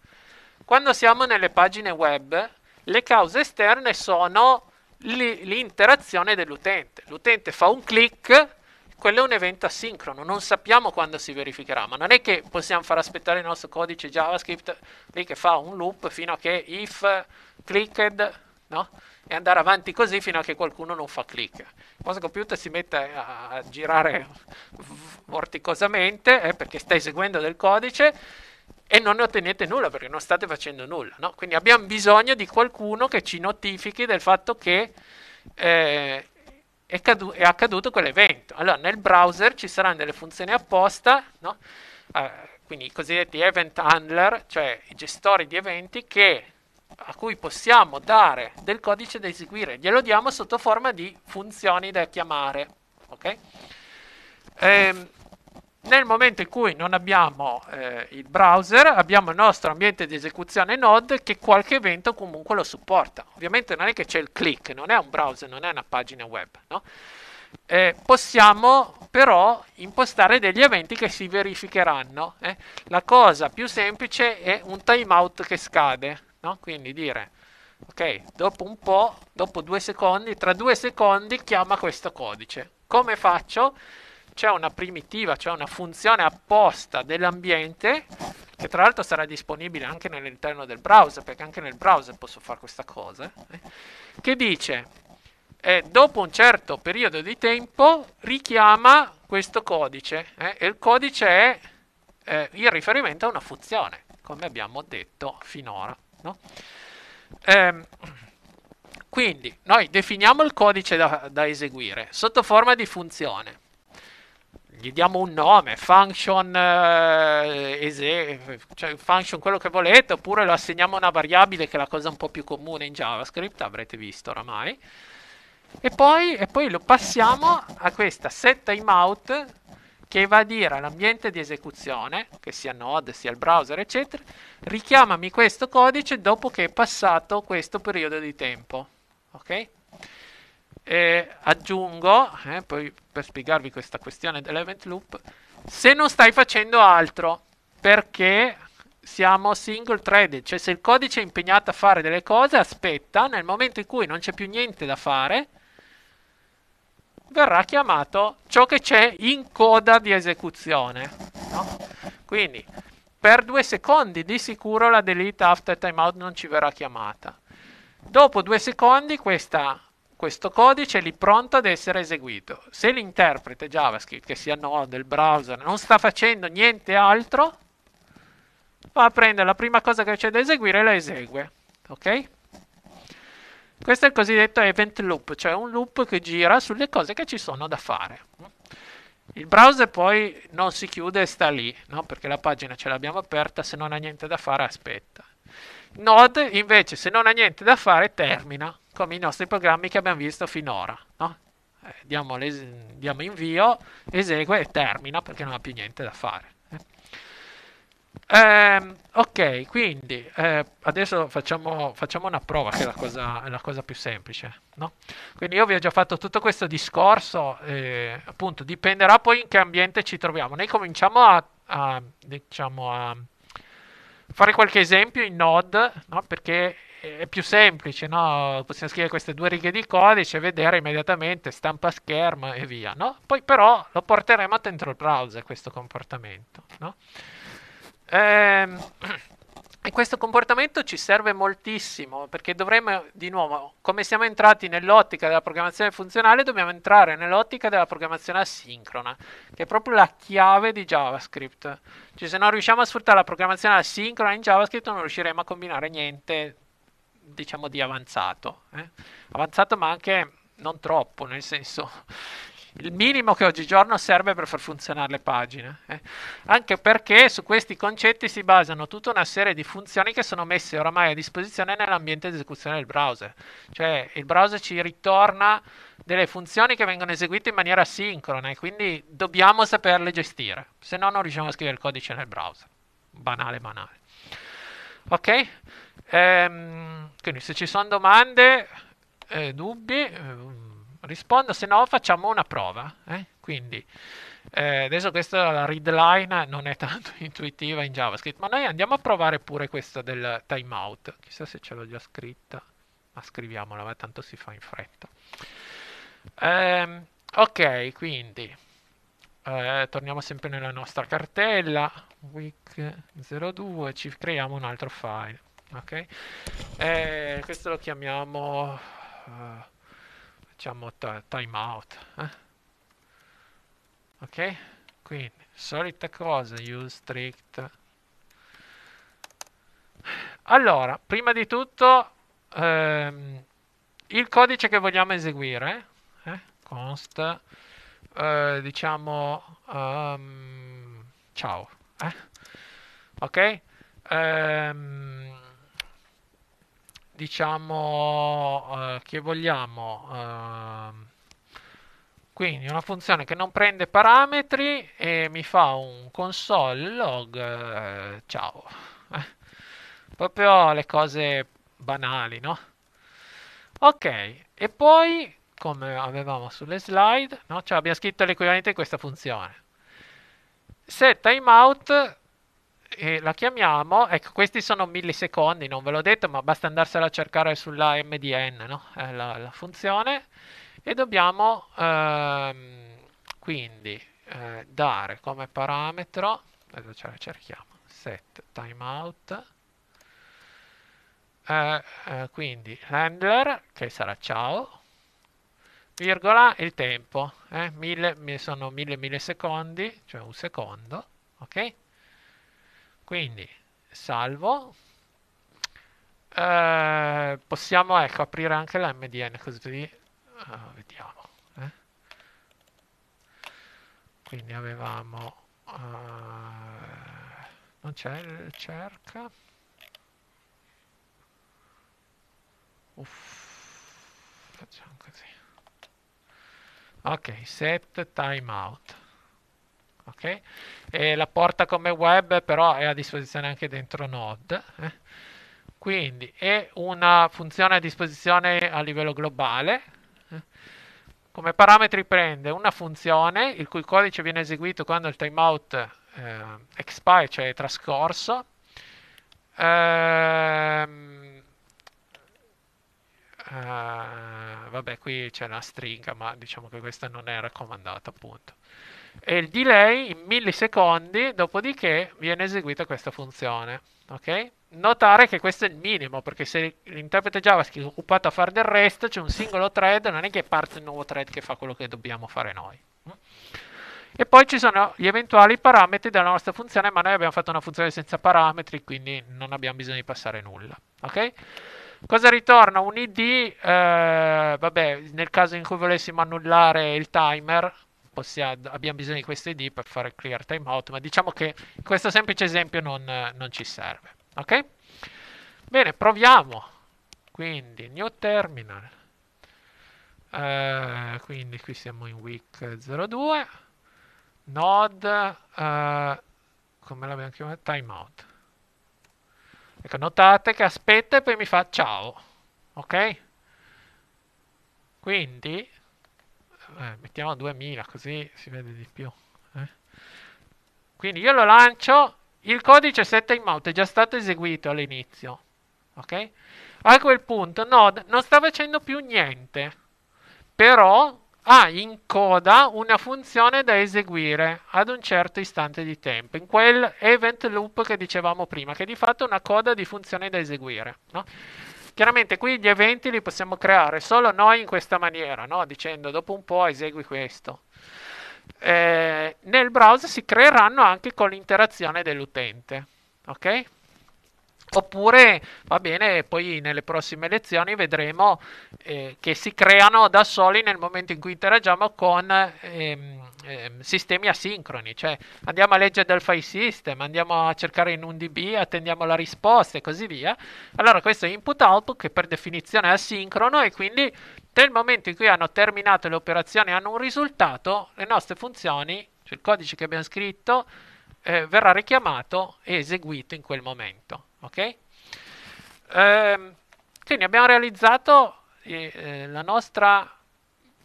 Quando siamo nelle pagine web, le cause esterne sono l'interazione dell'utente. L'utente fa un clic quello è un evento asincrono, non sappiamo quando si verificherà, ma non è che possiamo far aspettare il nostro codice JavaScript lì che fa un loop fino a che if clicked, no? E andare avanti così fino a che qualcuno non fa click. Il vostro computer si mette a girare vorticosamente eh, perché sta eseguendo del codice e non ne ottenete nulla perché non state facendo nulla, no? Quindi abbiamo bisogno di qualcuno che ci notifichi del fatto che eh, è, cadu- è accaduto quell'evento. Allora nel browser ci saranno delle funzioni apposta, no? uh, quindi i cosiddetti event handler, cioè i gestori di eventi che, a cui possiamo dare del codice da eseguire, glielo diamo sotto forma di funzioni da chiamare. Ok? Ehm, nel momento in cui non abbiamo eh, il browser, abbiamo il nostro ambiente di esecuzione Node che qualche evento comunque lo supporta. Ovviamente non è che c'è il click, non è un browser, non è una pagina web. No? Eh, possiamo però impostare degli eventi che si verificheranno. Eh? La cosa più semplice è un timeout che scade, no? quindi dire ok, dopo un po', dopo due secondi, tra due secondi chiama questo codice. Come faccio? c'è una primitiva, cioè una funzione apposta dell'ambiente che tra l'altro sarà disponibile anche all'interno del browser, perché anche nel browser posso fare questa cosa, eh, che dice eh, dopo un certo periodo di tempo richiama questo codice eh, e il codice è eh, il riferimento a una funzione, come abbiamo detto finora. No? Ehm, quindi noi definiamo il codice da, da eseguire sotto forma di funzione gli diamo un nome, function, eh, ese, cioè function quello che volete, oppure lo assegniamo a una variabile che è la cosa un po' più comune in JavaScript, avrete visto oramai. E poi, e poi lo passiamo a questa set timeout che va a dire all'ambiente di esecuzione, che sia Node, sia il browser, eccetera, richiamami questo codice dopo che è passato questo periodo di tempo. Ok? e aggiungo, eh, poi per spiegarvi questa questione dell'event loop, se non stai facendo altro, perché siamo single threaded, cioè se il codice è impegnato a fare delle cose, aspetta, nel momento in cui non c'è più niente da fare, verrà chiamato ciò che c'è in coda di esecuzione. No? Quindi, per due secondi di sicuro la delete after timeout non ci verrà chiamata. Dopo due secondi questa questo codice è lì pronto ad essere eseguito. Se l'interprete JavaScript, che sia Node, del browser, non sta facendo niente altro, va a prendere la prima cosa che c'è da eseguire e la esegue. Ok? Questo è il cosiddetto event loop, cioè un loop che gira sulle cose che ci sono da fare. Il browser poi non si chiude e sta lì, no? perché la pagina ce l'abbiamo aperta, se non ha niente da fare aspetta. Node invece se non ha niente da fare termina, come i nostri programmi che abbiamo visto finora. No? Eh, diamo, diamo, invio, esegue e termina perché non ha più niente da fare. Eh, ehm, ok, quindi eh, adesso facciamo, facciamo, una prova che è la cosa, è la cosa più semplice. No? Quindi io vi ho già fatto tutto questo discorso, eh, appunto dipenderà poi in che ambiente ci troviamo. Noi cominciamo a, a diciamo, a fare qualche esempio in Node, no? perché è più semplice, no? Possiamo scrivere queste due righe di codice, vedere immediatamente, stampa scherma e via, no? Poi però lo porteremo dentro il browser questo comportamento, no? Ehm... E questo comportamento ci serve moltissimo perché dovremmo, di nuovo, come siamo entrati nell'ottica della programmazione funzionale, dobbiamo entrare nell'ottica della programmazione asincrona, che è proprio la chiave di JavaScript. Cioè, se non riusciamo a sfruttare la programmazione asincrona in JavaScript, non riusciremo a combinare niente diciamo di avanzato, eh? avanzato ma anche non troppo, nel senso il minimo che oggigiorno serve per far funzionare le pagine, eh? anche perché su questi concetti si basano tutta una serie di funzioni che sono messe oramai a disposizione nell'ambiente di esecuzione del browser, cioè il browser ci ritorna delle funzioni che vengono eseguite in maniera sincrona e quindi dobbiamo saperle gestire, se no non riusciamo a scrivere il codice nel browser, banale banale. Ok? Ehm, quindi se ci sono domande, eh, dubbi, eh, rispondo, se no facciamo una prova. Eh? Quindi eh, adesso questa la read line non è tanto [LAUGHS] intuitiva in JavaScript, ma noi andiamo a provare pure questa del timeout. Chissà se ce l'ho già scritta, ma scriviamola, ma tanto si fa in fretta. Ehm, ok, quindi eh, torniamo sempre nella nostra cartella, week02, ci creiamo un altro file ok e eh, questo lo chiamiamo uh, diciamo time out eh? ok quindi solita cosa use strict allora prima di tutto ehm, il codice che vogliamo eseguire eh? const eh, diciamo um, ciao eh? ok um, diciamo eh, che vogliamo eh, quindi una funzione che non prende parametri e mi fa un console log eh, ciao [LAUGHS] proprio le cose banali no ok e poi come avevamo sulle slide no? cioè abbiamo scritto l'equivalente di questa funzione se timeout e la chiamiamo, ecco, questi sono millisecondi, non ve l'ho detto, ma basta andarsela a cercare sulla MDN, no? È la, la funzione. E dobbiamo ehm, quindi eh, dare come parametro, adesso ce la cerchiamo, set timeout, eh, eh, quindi handler, che sarà ciao, virgola, il tempo, eh, mille, sono 1000 millisecondi, cioè un secondo, ok? Quindi salvo. Eh, possiamo ecco, aprire anche la MDN così uh, vediamo. Eh? Quindi avevamo... Uh, non c'è il cerca. Uff, facciamo così. Ok, set timeout. Okay? E la porta come web però è a disposizione anche dentro Node. Eh? Quindi è una funzione a disposizione a livello globale. Eh. Come parametri prende una funzione il cui codice viene eseguito quando il timeout eh, expire, cioè è trascorso. Ehm, eh, vabbè, qui c'è una stringa, ma diciamo che questa non è raccomandata appunto e il delay in millisecondi, dopodiché viene eseguita questa funzione. Okay? Notare che questo è il minimo, perché se l'interprete JavaScript è occupato a fare del resto, c'è un singolo thread, non è che parte il nuovo thread che fa quello che dobbiamo fare noi. E poi ci sono gli eventuali parametri della nostra funzione, ma noi abbiamo fatto una funzione senza parametri, quindi non abbiamo bisogno di passare nulla. Okay? Cosa ritorna? Un id, eh, vabbè, nel caso in cui volessimo annullare il timer, possiamo, abbiamo bisogno di questo ID per fare clear timeout, ma diciamo che questo semplice esempio non, non ci serve. Ok? Bene, proviamo. Quindi, new terminal. Uh, quindi qui siamo in week 02. Node, uh, come l'abbiamo chiamato? Timeout. Ecco, notate che aspetta e poi mi fa ciao. Ok? Quindi eh, mettiamo 2000 così si vede di più eh. quindi io lo lancio il codice setTimeout è già stato eseguito all'inizio ok a quel punto Node non sta facendo più niente però ha in coda una funzione da eseguire ad un certo istante di tempo, in quel event loop che dicevamo prima, che di fatto è una coda di funzioni da eseguire. No? Chiaramente qui gli eventi li possiamo creare solo noi in questa maniera, no? dicendo dopo un po' esegui questo. Eh, nel browser si creeranno anche con l'interazione dell'utente. Okay? Oppure va bene, poi nelle prossime lezioni vedremo eh, che si creano da soli nel momento in cui interagiamo con ehm, ehm, sistemi asincroni, cioè andiamo a leggere del file system, andiamo a cercare in un DB, attendiamo la risposta e così via. Allora questo è input-output che per definizione è asincrono e quindi nel momento in cui hanno terminato le operazioni e hanno un risultato, le nostre funzioni, cioè il codice che abbiamo scritto, eh, verrà richiamato e eseguito in quel momento. Ok? Ehm, quindi abbiamo realizzato eh, eh, la nostra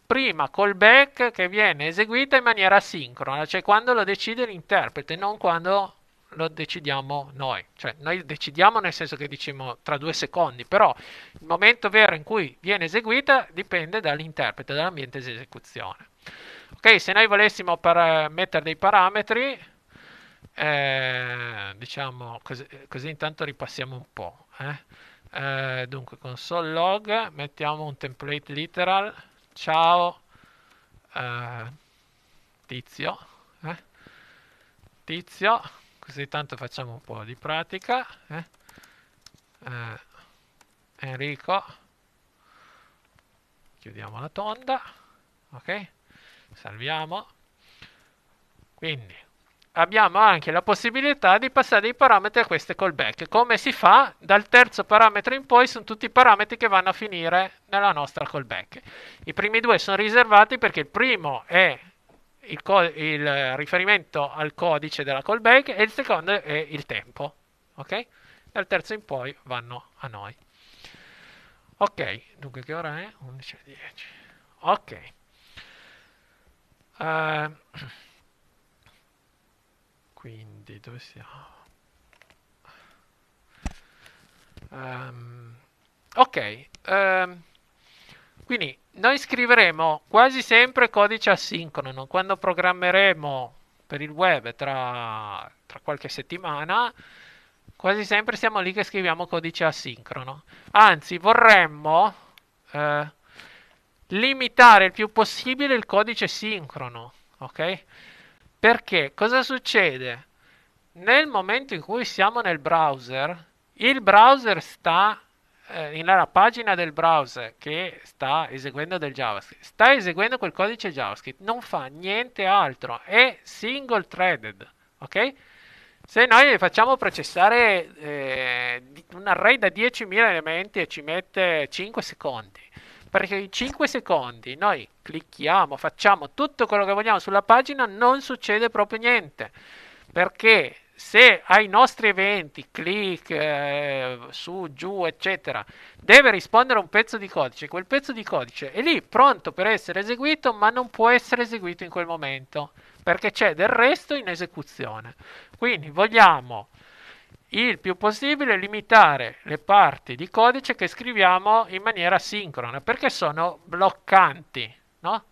prima callback che viene eseguita in maniera sincrona, cioè quando lo decide l'interprete, non quando lo decidiamo noi. Cioè, noi decidiamo nel senso che diciamo tra due secondi, però il momento vero in cui viene eseguita dipende dall'interprete, dall'ambiente di esecuzione. Ok, se noi volessimo eh, mettere dei parametri, eh, diciamo così, eh, così, intanto ripassiamo un po'. Eh? Eh, dunque, console log, mettiamo un template literal. Ciao eh, tizio. Eh. Tizio, così tanto facciamo un po' di pratica. Enrico, chiudiamo la tonda. Ok, salviamo. Quindi abbiamo anche la possibilità di passare i parametri a queste callback. Come si fa? Dal terzo parametro in poi sono tutti i parametri che vanno a finire nella nostra callback. I primi due sono riservati perché il primo è il, il riferimento al codice della callback e il secondo è il tempo. Ok? Dal terzo in poi vanno a noi. Ok, dunque che ora è? 11.10. Ok. Uh, [CLEARS THROAT] quindi dove siamo? Um, ok, um, quindi noi scriveremo quasi sempre codice asincrono quando programmeremo per il web tra, tra qualche settimana. Quasi sempre siamo lì che scriviamo codice asincrono. Anzi, vorremmo eh, limitare il più possibile il codice sincrono, ok? Perché cosa succede? Nel momento in cui siamo nel browser, il browser sta eh, nella pagina del browser che sta eseguendo del JavaScript, sta eseguendo quel codice JavaScript, non fa niente altro, è single threaded, ok? Se noi facciamo processare eh, un array da 10.000 elementi e ci mette 5 secondi, perché in 5 secondi noi clicchiamo, facciamo tutto quello che vogliamo sulla pagina, non succede proprio niente. Perché se ai nostri eventi, clic, eh, su, giù, eccetera, deve rispondere un pezzo di codice, quel pezzo di codice è lì pronto per essere eseguito, ma non può essere eseguito in quel momento, perché c'è del resto in esecuzione. Quindi vogliamo il più possibile limitare le parti di codice che scriviamo in maniera sincrona perché sono bloccanti, no?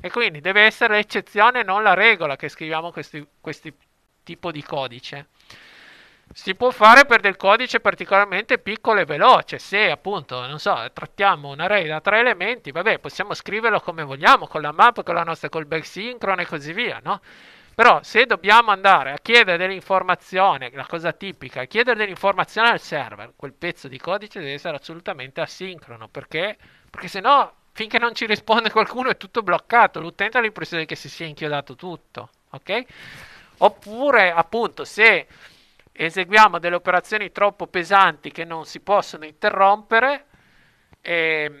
E quindi deve essere l'eccezione, non la regola, che scriviamo questi, questi tipo di codice. Si può fare per del codice particolarmente piccolo e veloce, se appunto, non so, trattiamo un array da tre elementi, vabbè, possiamo scriverlo come vogliamo, con la map, con la nostra callback sincrona e così via, no? Però se dobbiamo andare a chiedere dell'informazione, la cosa tipica, chiedere dell'informazione al server, quel pezzo di codice deve essere assolutamente asincrono, perché? Perché se no, finché non ci risponde qualcuno è tutto bloccato, l'utente ha l'impressione che si sia inchiodato tutto, ok? Oppure, appunto, se eseguiamo delle operazioni troppo pesanti che non si possono interrompere, e, ehm,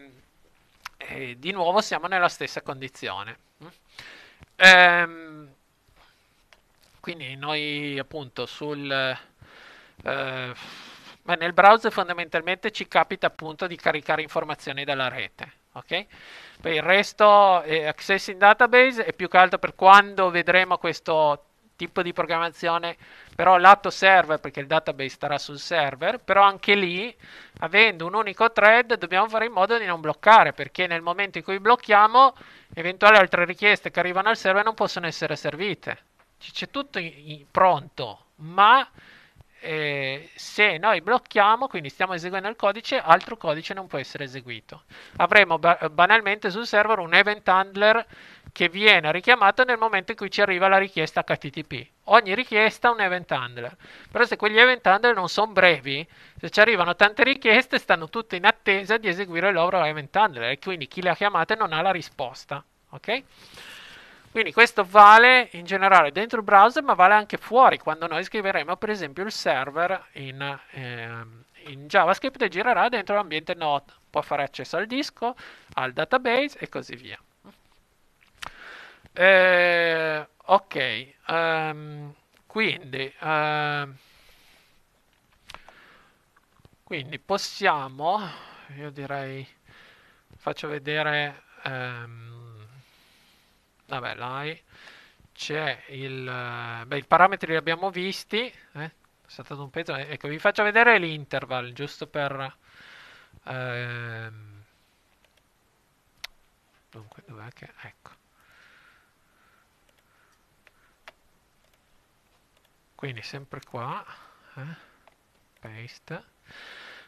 e eh, di nuovo siamo nella stessa condizione. Mm? Ehm, quindi noi appunto sul... Eh, ma nel browser fondamentalmente ci capita appunto di caricare informazioni dalla rete. Ok? Per il resto, eh, access in database è più che altro per quando vedremo questo tipo di programmazione, però lato server, perché il database starà sul server, però anche lì, avendo un unico thread, dobbiamo fare in modo di non bloccare, perché nel momento in cui blocchiamo, eventuali altre richieste che arrivano al server non possono essere servite c'è tutto in, pronto, ma eh, se noi blocchiamo, quindi stiamo eseguendo il codice, altro codice non può essere eseguito. Avremo ba banalmente sul server un event handler che viene richiamato nel momento in cui ci arriva la richiesta HTTP. Ogni richiesta ha un event handler. Però se quegli event handler non sono brevi, se ci arrivano tante richieste, stanno tutte in attesa di eseguire il loro event handler e quindi chi le ha chiamate non ha la risposta. Ok? Quindi questo vale in generale dentro il browser, ma vale anche fuori, quando noi scriveremo per esempio il server in, ehm, in JavaScript e girerà dentro l'ambiente Node. Può fare accesso al disco, al database e così via. Eh, ok, um, quindi, uh, quindi, possiamo, io direi, faccio vedere... Um, vabbè, l'hai, c'è il... Eh, beh, i parametri li abbiamo visti, eh? saltato un pezzo, eh, ecco, vi faccio vedere l'interval, giusto per... Ehm... Dunque, dov'è che... Ecco. Quindi sempre qua, eh? paste.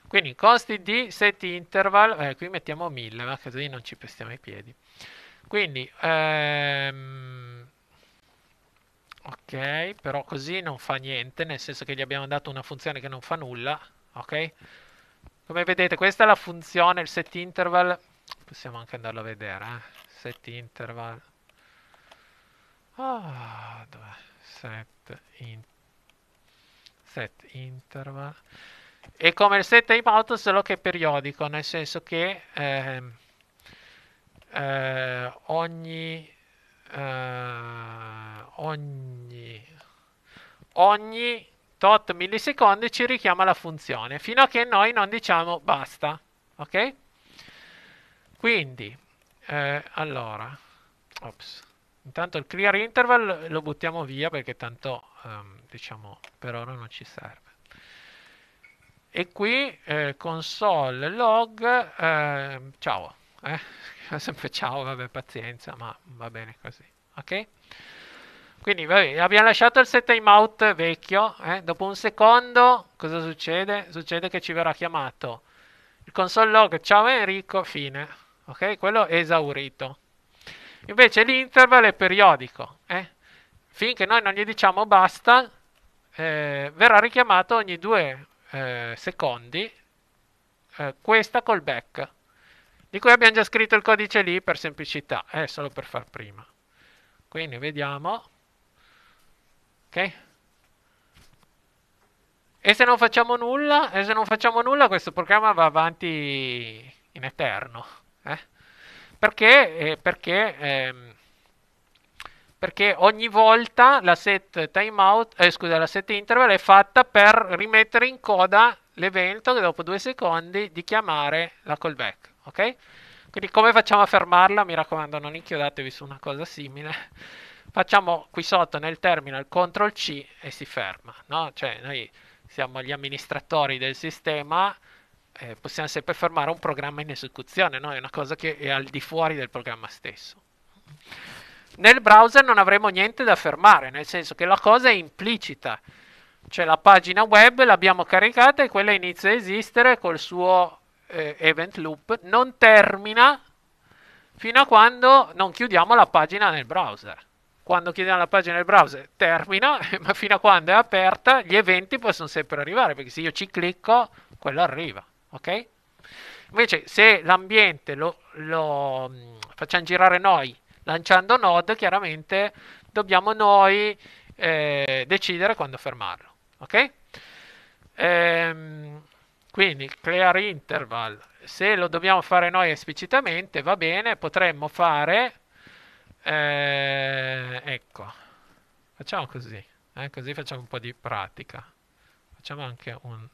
Quindi costi di set interval, eh, qui mettiamo 1000, ma così non ci pestiamo i piedi. Quindi, ehm, ok, però così non fa niente, nel senso che gli abbiamo dato una funzione che non fa nulla, ok? Come vedete, questa è la funzione, il set interval, possiamo anche andarlo a vedere, eh? set interval. Ah, dov'è? Set, in, set interval. E come il set aim out, solo che è periodico, nel senso che... Ehm, eh, ogni, eh, ogni, ogni tot millisecondi ci richiama la funzione fino a che noi non diciamo basta. Ok? Quindi, eh, allora, ops. intanto il clear interval lo buttiamo via perché tanto, ehm, diciamo, per ora non ci serve. E qui eh, console log, eh, ciao. Eh. Io sempre ciao, vabbè, pazienza, ma va bene così. Ok? Quindi va abbiamo lasciato il set timeout vecchio. Eh? Dopo un secondo, cosa succede? Succede che ci verrà chiamato il console log. Ciao Enrico, fine. Ok? Quello è esaurito. Invece l'interval è periodico. Eh? Finché noi non gli diciamo basta, eh, verrà richiamato ogni due eh, secondi eh, questa callback di cui abbiamo già scritto il codice lì per semplicità, eh, solo per far prima. Quindi vediamo. Ok? E se non facciamo nulla, e se non facciamo nulla questo programma va avanti in eterno. Eh? Perché? Eh, perché, ehm, perché, ogni volta la set timeout, eh, scusa, la set interval è fatta per rimettere in coda l'evento che dopo due secondi di chiamare la callback ok? Quindi come facciamo a fermarla? Mi raccomando, non inchiodatevi su una cosa simile. Facciamo qui sotto nel terminal CTRL C e si ferma, no? Cioè noi siamo gli amministratori del sistema, eh, possiamo sempre fermare un programma in esecuzione, no? È una cosa che è al di fuori del programma stesso. Nel browser non avremo niente da fermare, nel senso che la cosa è implicita. Cioè la pagina web l'abbiamo caricata e quella inizia a esistere col suo eh, event loop non termina fino a quando non chiudiamo la pagina nel browser. Quando chiudiamo la pagina nel browser termina, [LAUGHS] ma fino a quando è aperta gli eventi possono sempre arrivare, perché se io ci clicco, quello arriva, ok? Invece se l'ambiente lo, lo mm, facciamo girare noi lanciando node, chiaramente dobbiamo noi eh, decidere quando fermarlo, ok? Ehm, quindi clear interval, se lo dobbiamo fare noi esplicitamente, va bene, potremmo fare, eh, ecco, facciamo così, eh, così facciamo un po' di pratica. Facciamo anche un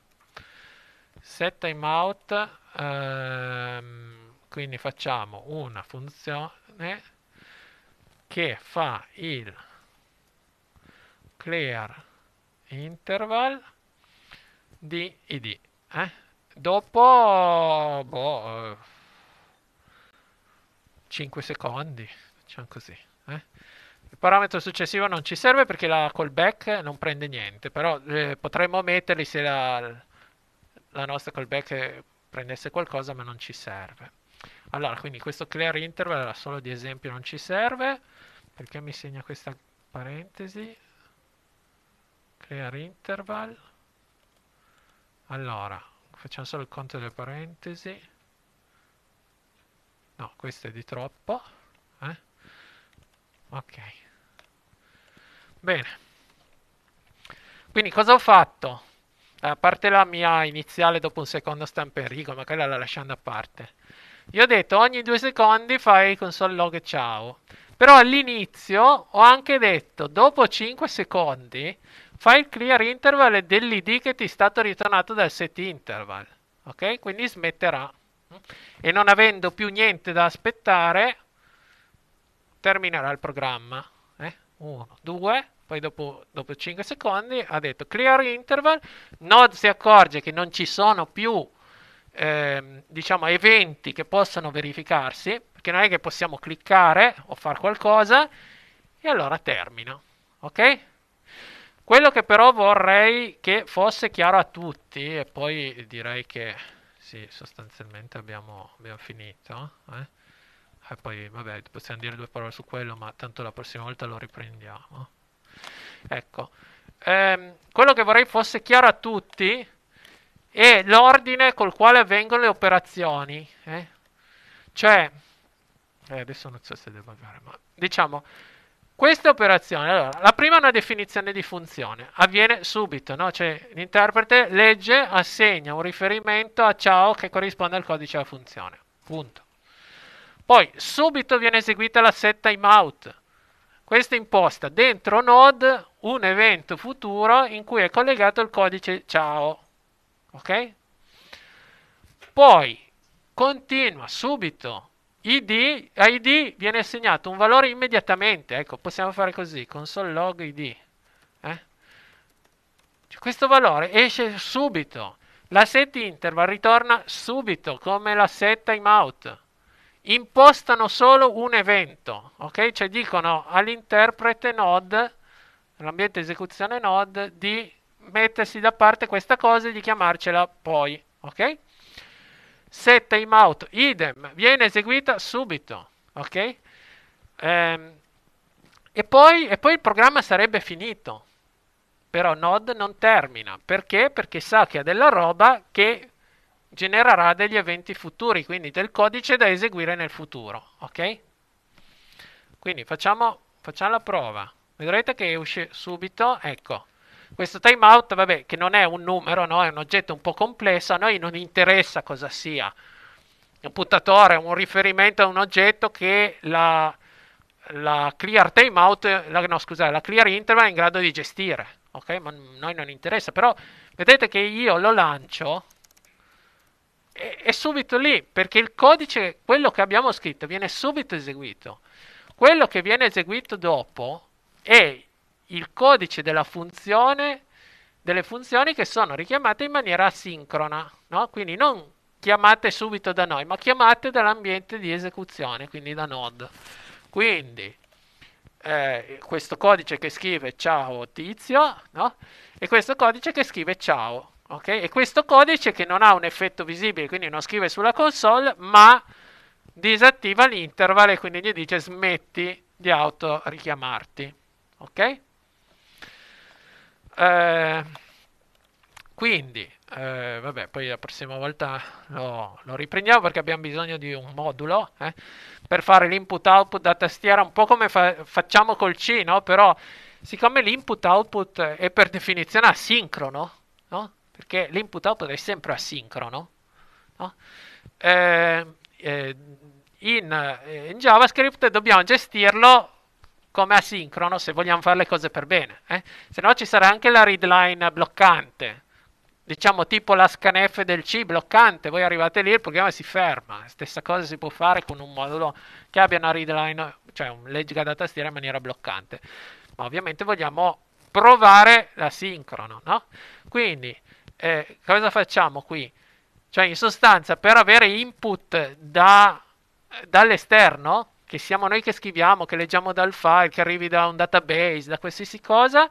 set timeout, ehm, quindi facciamo una funzione che fa il clear interval di id eh? Dopo boh, 5 eh, secondi, facciamo così. Eh? Il parametro successivo non ci serve perché la callback non prende niente, però eh, potremmo metterli se la, la nostra callback prendesse qualcosa, ma non ci serve. Allora, quindi questo clear interval era solo di esempio, non ci serve, perché mi segna questa parentesi, clear interval, allora facciamo solo il conto delle parentesi no questo è di troppo eh? ok bene quindi cosa ho fatto? A parte la mia iniziale dopo un secondo stampa in rigo, ma quella la lasciando a parte. Io ho detto ogni due secondi fai console log ciao. Però all'inizio ho anche detto dopo 5 secondi fai il clear interval dell'id che ti è stato ritornato dal set interval, ok? Quindi smetterà. E non avendo più niente da aspettare, terminerà il programma. 1, eh? 2, poi dopo, dopo 5 secondi ha detto clear interval, node si accorge che non ci sono più Ehm, diciamo eventi che possono verificarsi, perché non è che possiamo cliccare o fare qualcosa e allora termina. Ok? Quello che però vorrei che fosse chiaro a tutti, e poi direi che sì, sostanzialmente abbiamo, abbiamo finito. Eh? E poi, vabbè, possiamo dire due parole su quello, ma tanto la prossima volta lo riprendiamo. Ecco, ehm, quello che vorrei fosse chiaro a tutti è l'ordine col quale avvengono le operazioni. Eh? Cioè, eh, adesso non so se devo andare, ma diciamo, queste operazioni, allora, la prima è una definizione di funzione, avviene subito, no? cioè, l'interprete legge, assegna un riferimento a ciao che corrisponde al codice della funzione, punto. Poi subito viene eseguita la set timeout, questa imposta dentro node un evento futuro in cui è collegato il codice ciao, ok? Poi continua subito ID, ID viene assegnato un valore immediatamente, ecco, possiamo fare così, console log ID. Eh? Cioè, questo valore esce subito, la set interval ritorna subito come la set timeout. Impostano solo un evento, ok? Cioè dicono all'interprete node, all'ambiente esecuzione node, di mettersi da parte questa cosa e di chiamarcela poi, ok? set timeout, idem, viene eseguita subito, ok? Ehm, e, poi, e poi il programma sarebbe finito, però Node non termina, perché? Perché sa che ha della roba che genererà degli eventi futuri, quindi del codice da eseguire nel futuro, ok? Quindi facciamo, facciamo la prova, vedrete che esce subito, ecco. Questo timeout, vabbè, che non è un numero, no? è un oggetto un po' complesso, a noi non interessa cosa sia. Un puntatore è un riferimento a un oggetto che la, la clear timeout, la, no scusate, la clear interval è in grado di gestire, ok? Ma a noi non interessa, però vedete che io lo lancio e, è subito lì, perché il codice, quello che abbiamo scritto, viene subito eseguito. Quello che viene eseguito dopo è il codice della funzione delle funzioni che sono richiamate in maniera asincrona, no? quindi non chiamate subito da noi, ma chiamate dall'ambiente di esecuzione, quindi da node. Quindi eh, questo codice che scrive ciao tizio no? e questo codice che scrive ciao. Okay? E questo codice che non ha un effetto visibile, quindi non scrive sulla console, ma disattiva l'interval e quindi gli dice smetti di autorichiamarti. Okay? Eh, quindi, eh, vabbè, poi la prossima volta lo, lo, riprendiamo perché abbiamo bisogno di un modulo eh, per fare l'input-output da tastiera, un po' come fa- facciamo col C, no? Però, siccome l'input-output è per definizione asincrono, no? Perché l'input-output è sempre asincrono, no? eh, eh in, eh, in JavaScript dobbiamo gestirlo come asincrono se vogliamo fare le cose per bene. Eh? Se no ci sarà anche la readline bloccante, diciamo tipo la scanf del C bloccante, voi arrivate lì e il programma si ferma. Stessa cosa si può fare con un modulo che abbia una readline, cioè un legga da tastiera in maniera bloccante. Ma ovviamente vogliamo provare l'asincrono, no? Quindi eh, cosa facciamo qui? Cioè in sostanza per avere input da, dall'esterno che siamo noi che scriviamo, che leggiamo dal file, che arrivi da un database, da qualsiasi cosa,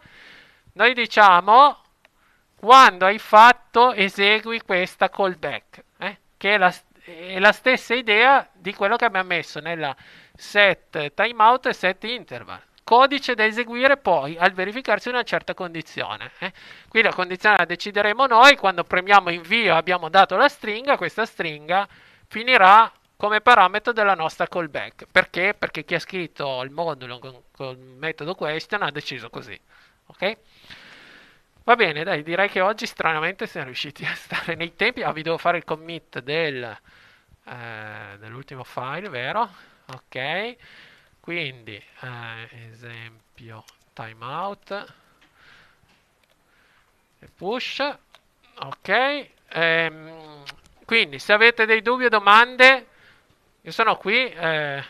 noi diciamo quando hai fatto esegui questa callback, eh? che è la, è la stessa idea di quello che abbiamo messo nella set timeout e set interval codice da eseguire poi al verificarsi una certa condizione. Eh? Qui la condizione la decideremo noi, quando premiamo invio abbiamo dato la stringa, questa stringa finirà come parametro della nostra callback. Perché? Perché chi ha scritto il modulo con, con il metodo question ha deciso così. Ok? Va bene, dai, direi che oggi stranamente siamo riusciti a stare nei tempi. Ah, vi devo fare il commit del, eh, dell'ultimo file, vero? Ok. Quindi, eh, esempio, timeout e push. Ok. Ehm, quindi, se avete dei dubbi o domande, io sono qui, eh,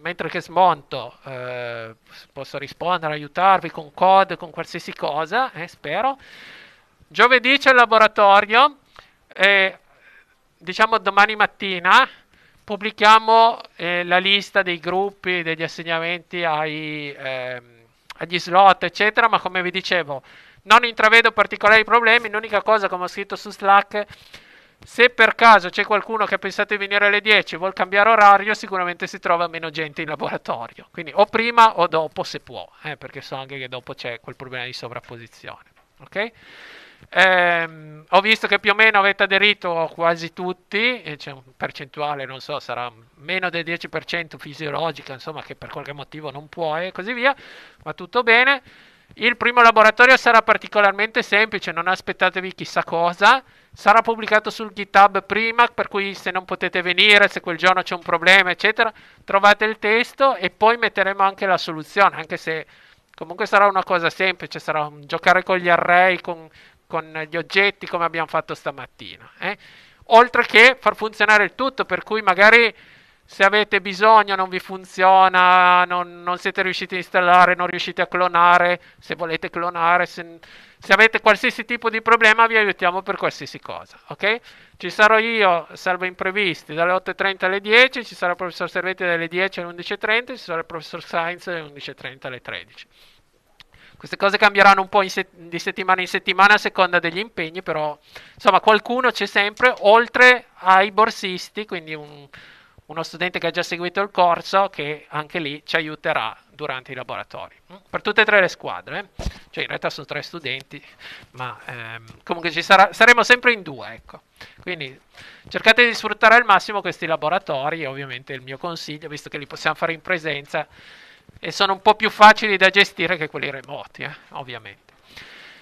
mentre che smonto, eh, posso rispondere, aiutarvi con code, con qualsiasi cosa, eh, spero. Giovedì c'è il laboratorio, e diciamo domani mattina pubblichiamo eh, la lista dei gruppi, degli assegnamenti ai, ehm, agli slot, eccetera, ma come vi dicevo, non intravedo particolari problemi, l'unica cosa, come ho scritto su Slack, se per caso c'è qualcuno che ha pensato di venire alle 10 e vuol cambiare orario, sicuramente si trova meno gente in laboratorio. Quindi o prima o dopo se può, eh, perché so anche che dopo c'è quel problema di sovrapposizione. Okay? Ehm, ho visto che più o meno avete aderito quasi tutti, e c'è un percentuale, non so, sarà meno del 10% fisiologica, insomma, che per qualche motivo non può e così via, ma tutto bene. Il primo laboratorio sarà particolarmente semplice, non aspettatevi chissà cosa sarà pubblicato sul GitHub prima, per cui se non potete venire, se quel giorno c'è un problema, eccetera, trovate il testo e poi metteremo anche la soluzione, anche se comunque sarà una cosa semplice, sarà un giocare con gli array, con, con gli oggetti come abbiamo fatto stamattina. Eh? Oltre che far funzionare il tutto, per cui magari se avete bisogno non vi funziona, non, non, siete riusciti a installare, non riuscite a clonare, se volete clonare, se, se, avete qualsiasi tipo di problema vi aiutiamo per qualsiasi cosa, ok? Ci sarò io, salvo imprevisti, dalle 8.30 alle 10, ci sarà il professor Servetti dalle 10 alle 11.30, ci sarà il professor Sainz dalle 11.30 alle 13. Queste cose cambieranno un po' se- di settimana in settimana a seconda degli impegni, però insomma qualcuno c'è sempre, oltre ai borsisti, quindi un uno studente che ha già seguito il corso che anche lì ci aiuterà durante i laboratori. Per tutte e tre le squadre, cioè in realtà sono tre studenti, ma ehm, comunque ci sarà, saremo sempre in due, ecco. Quindi cercate di sfruttare al massimo questi laboratori, ovviamente il mio consiglio, visto che li possiamo fare in presenza e sono un po' più facili da gestire che quelli remoti, eh, ovviamente.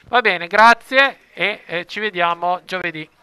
Va bene, grazie e eh, ci vediamo giovedì.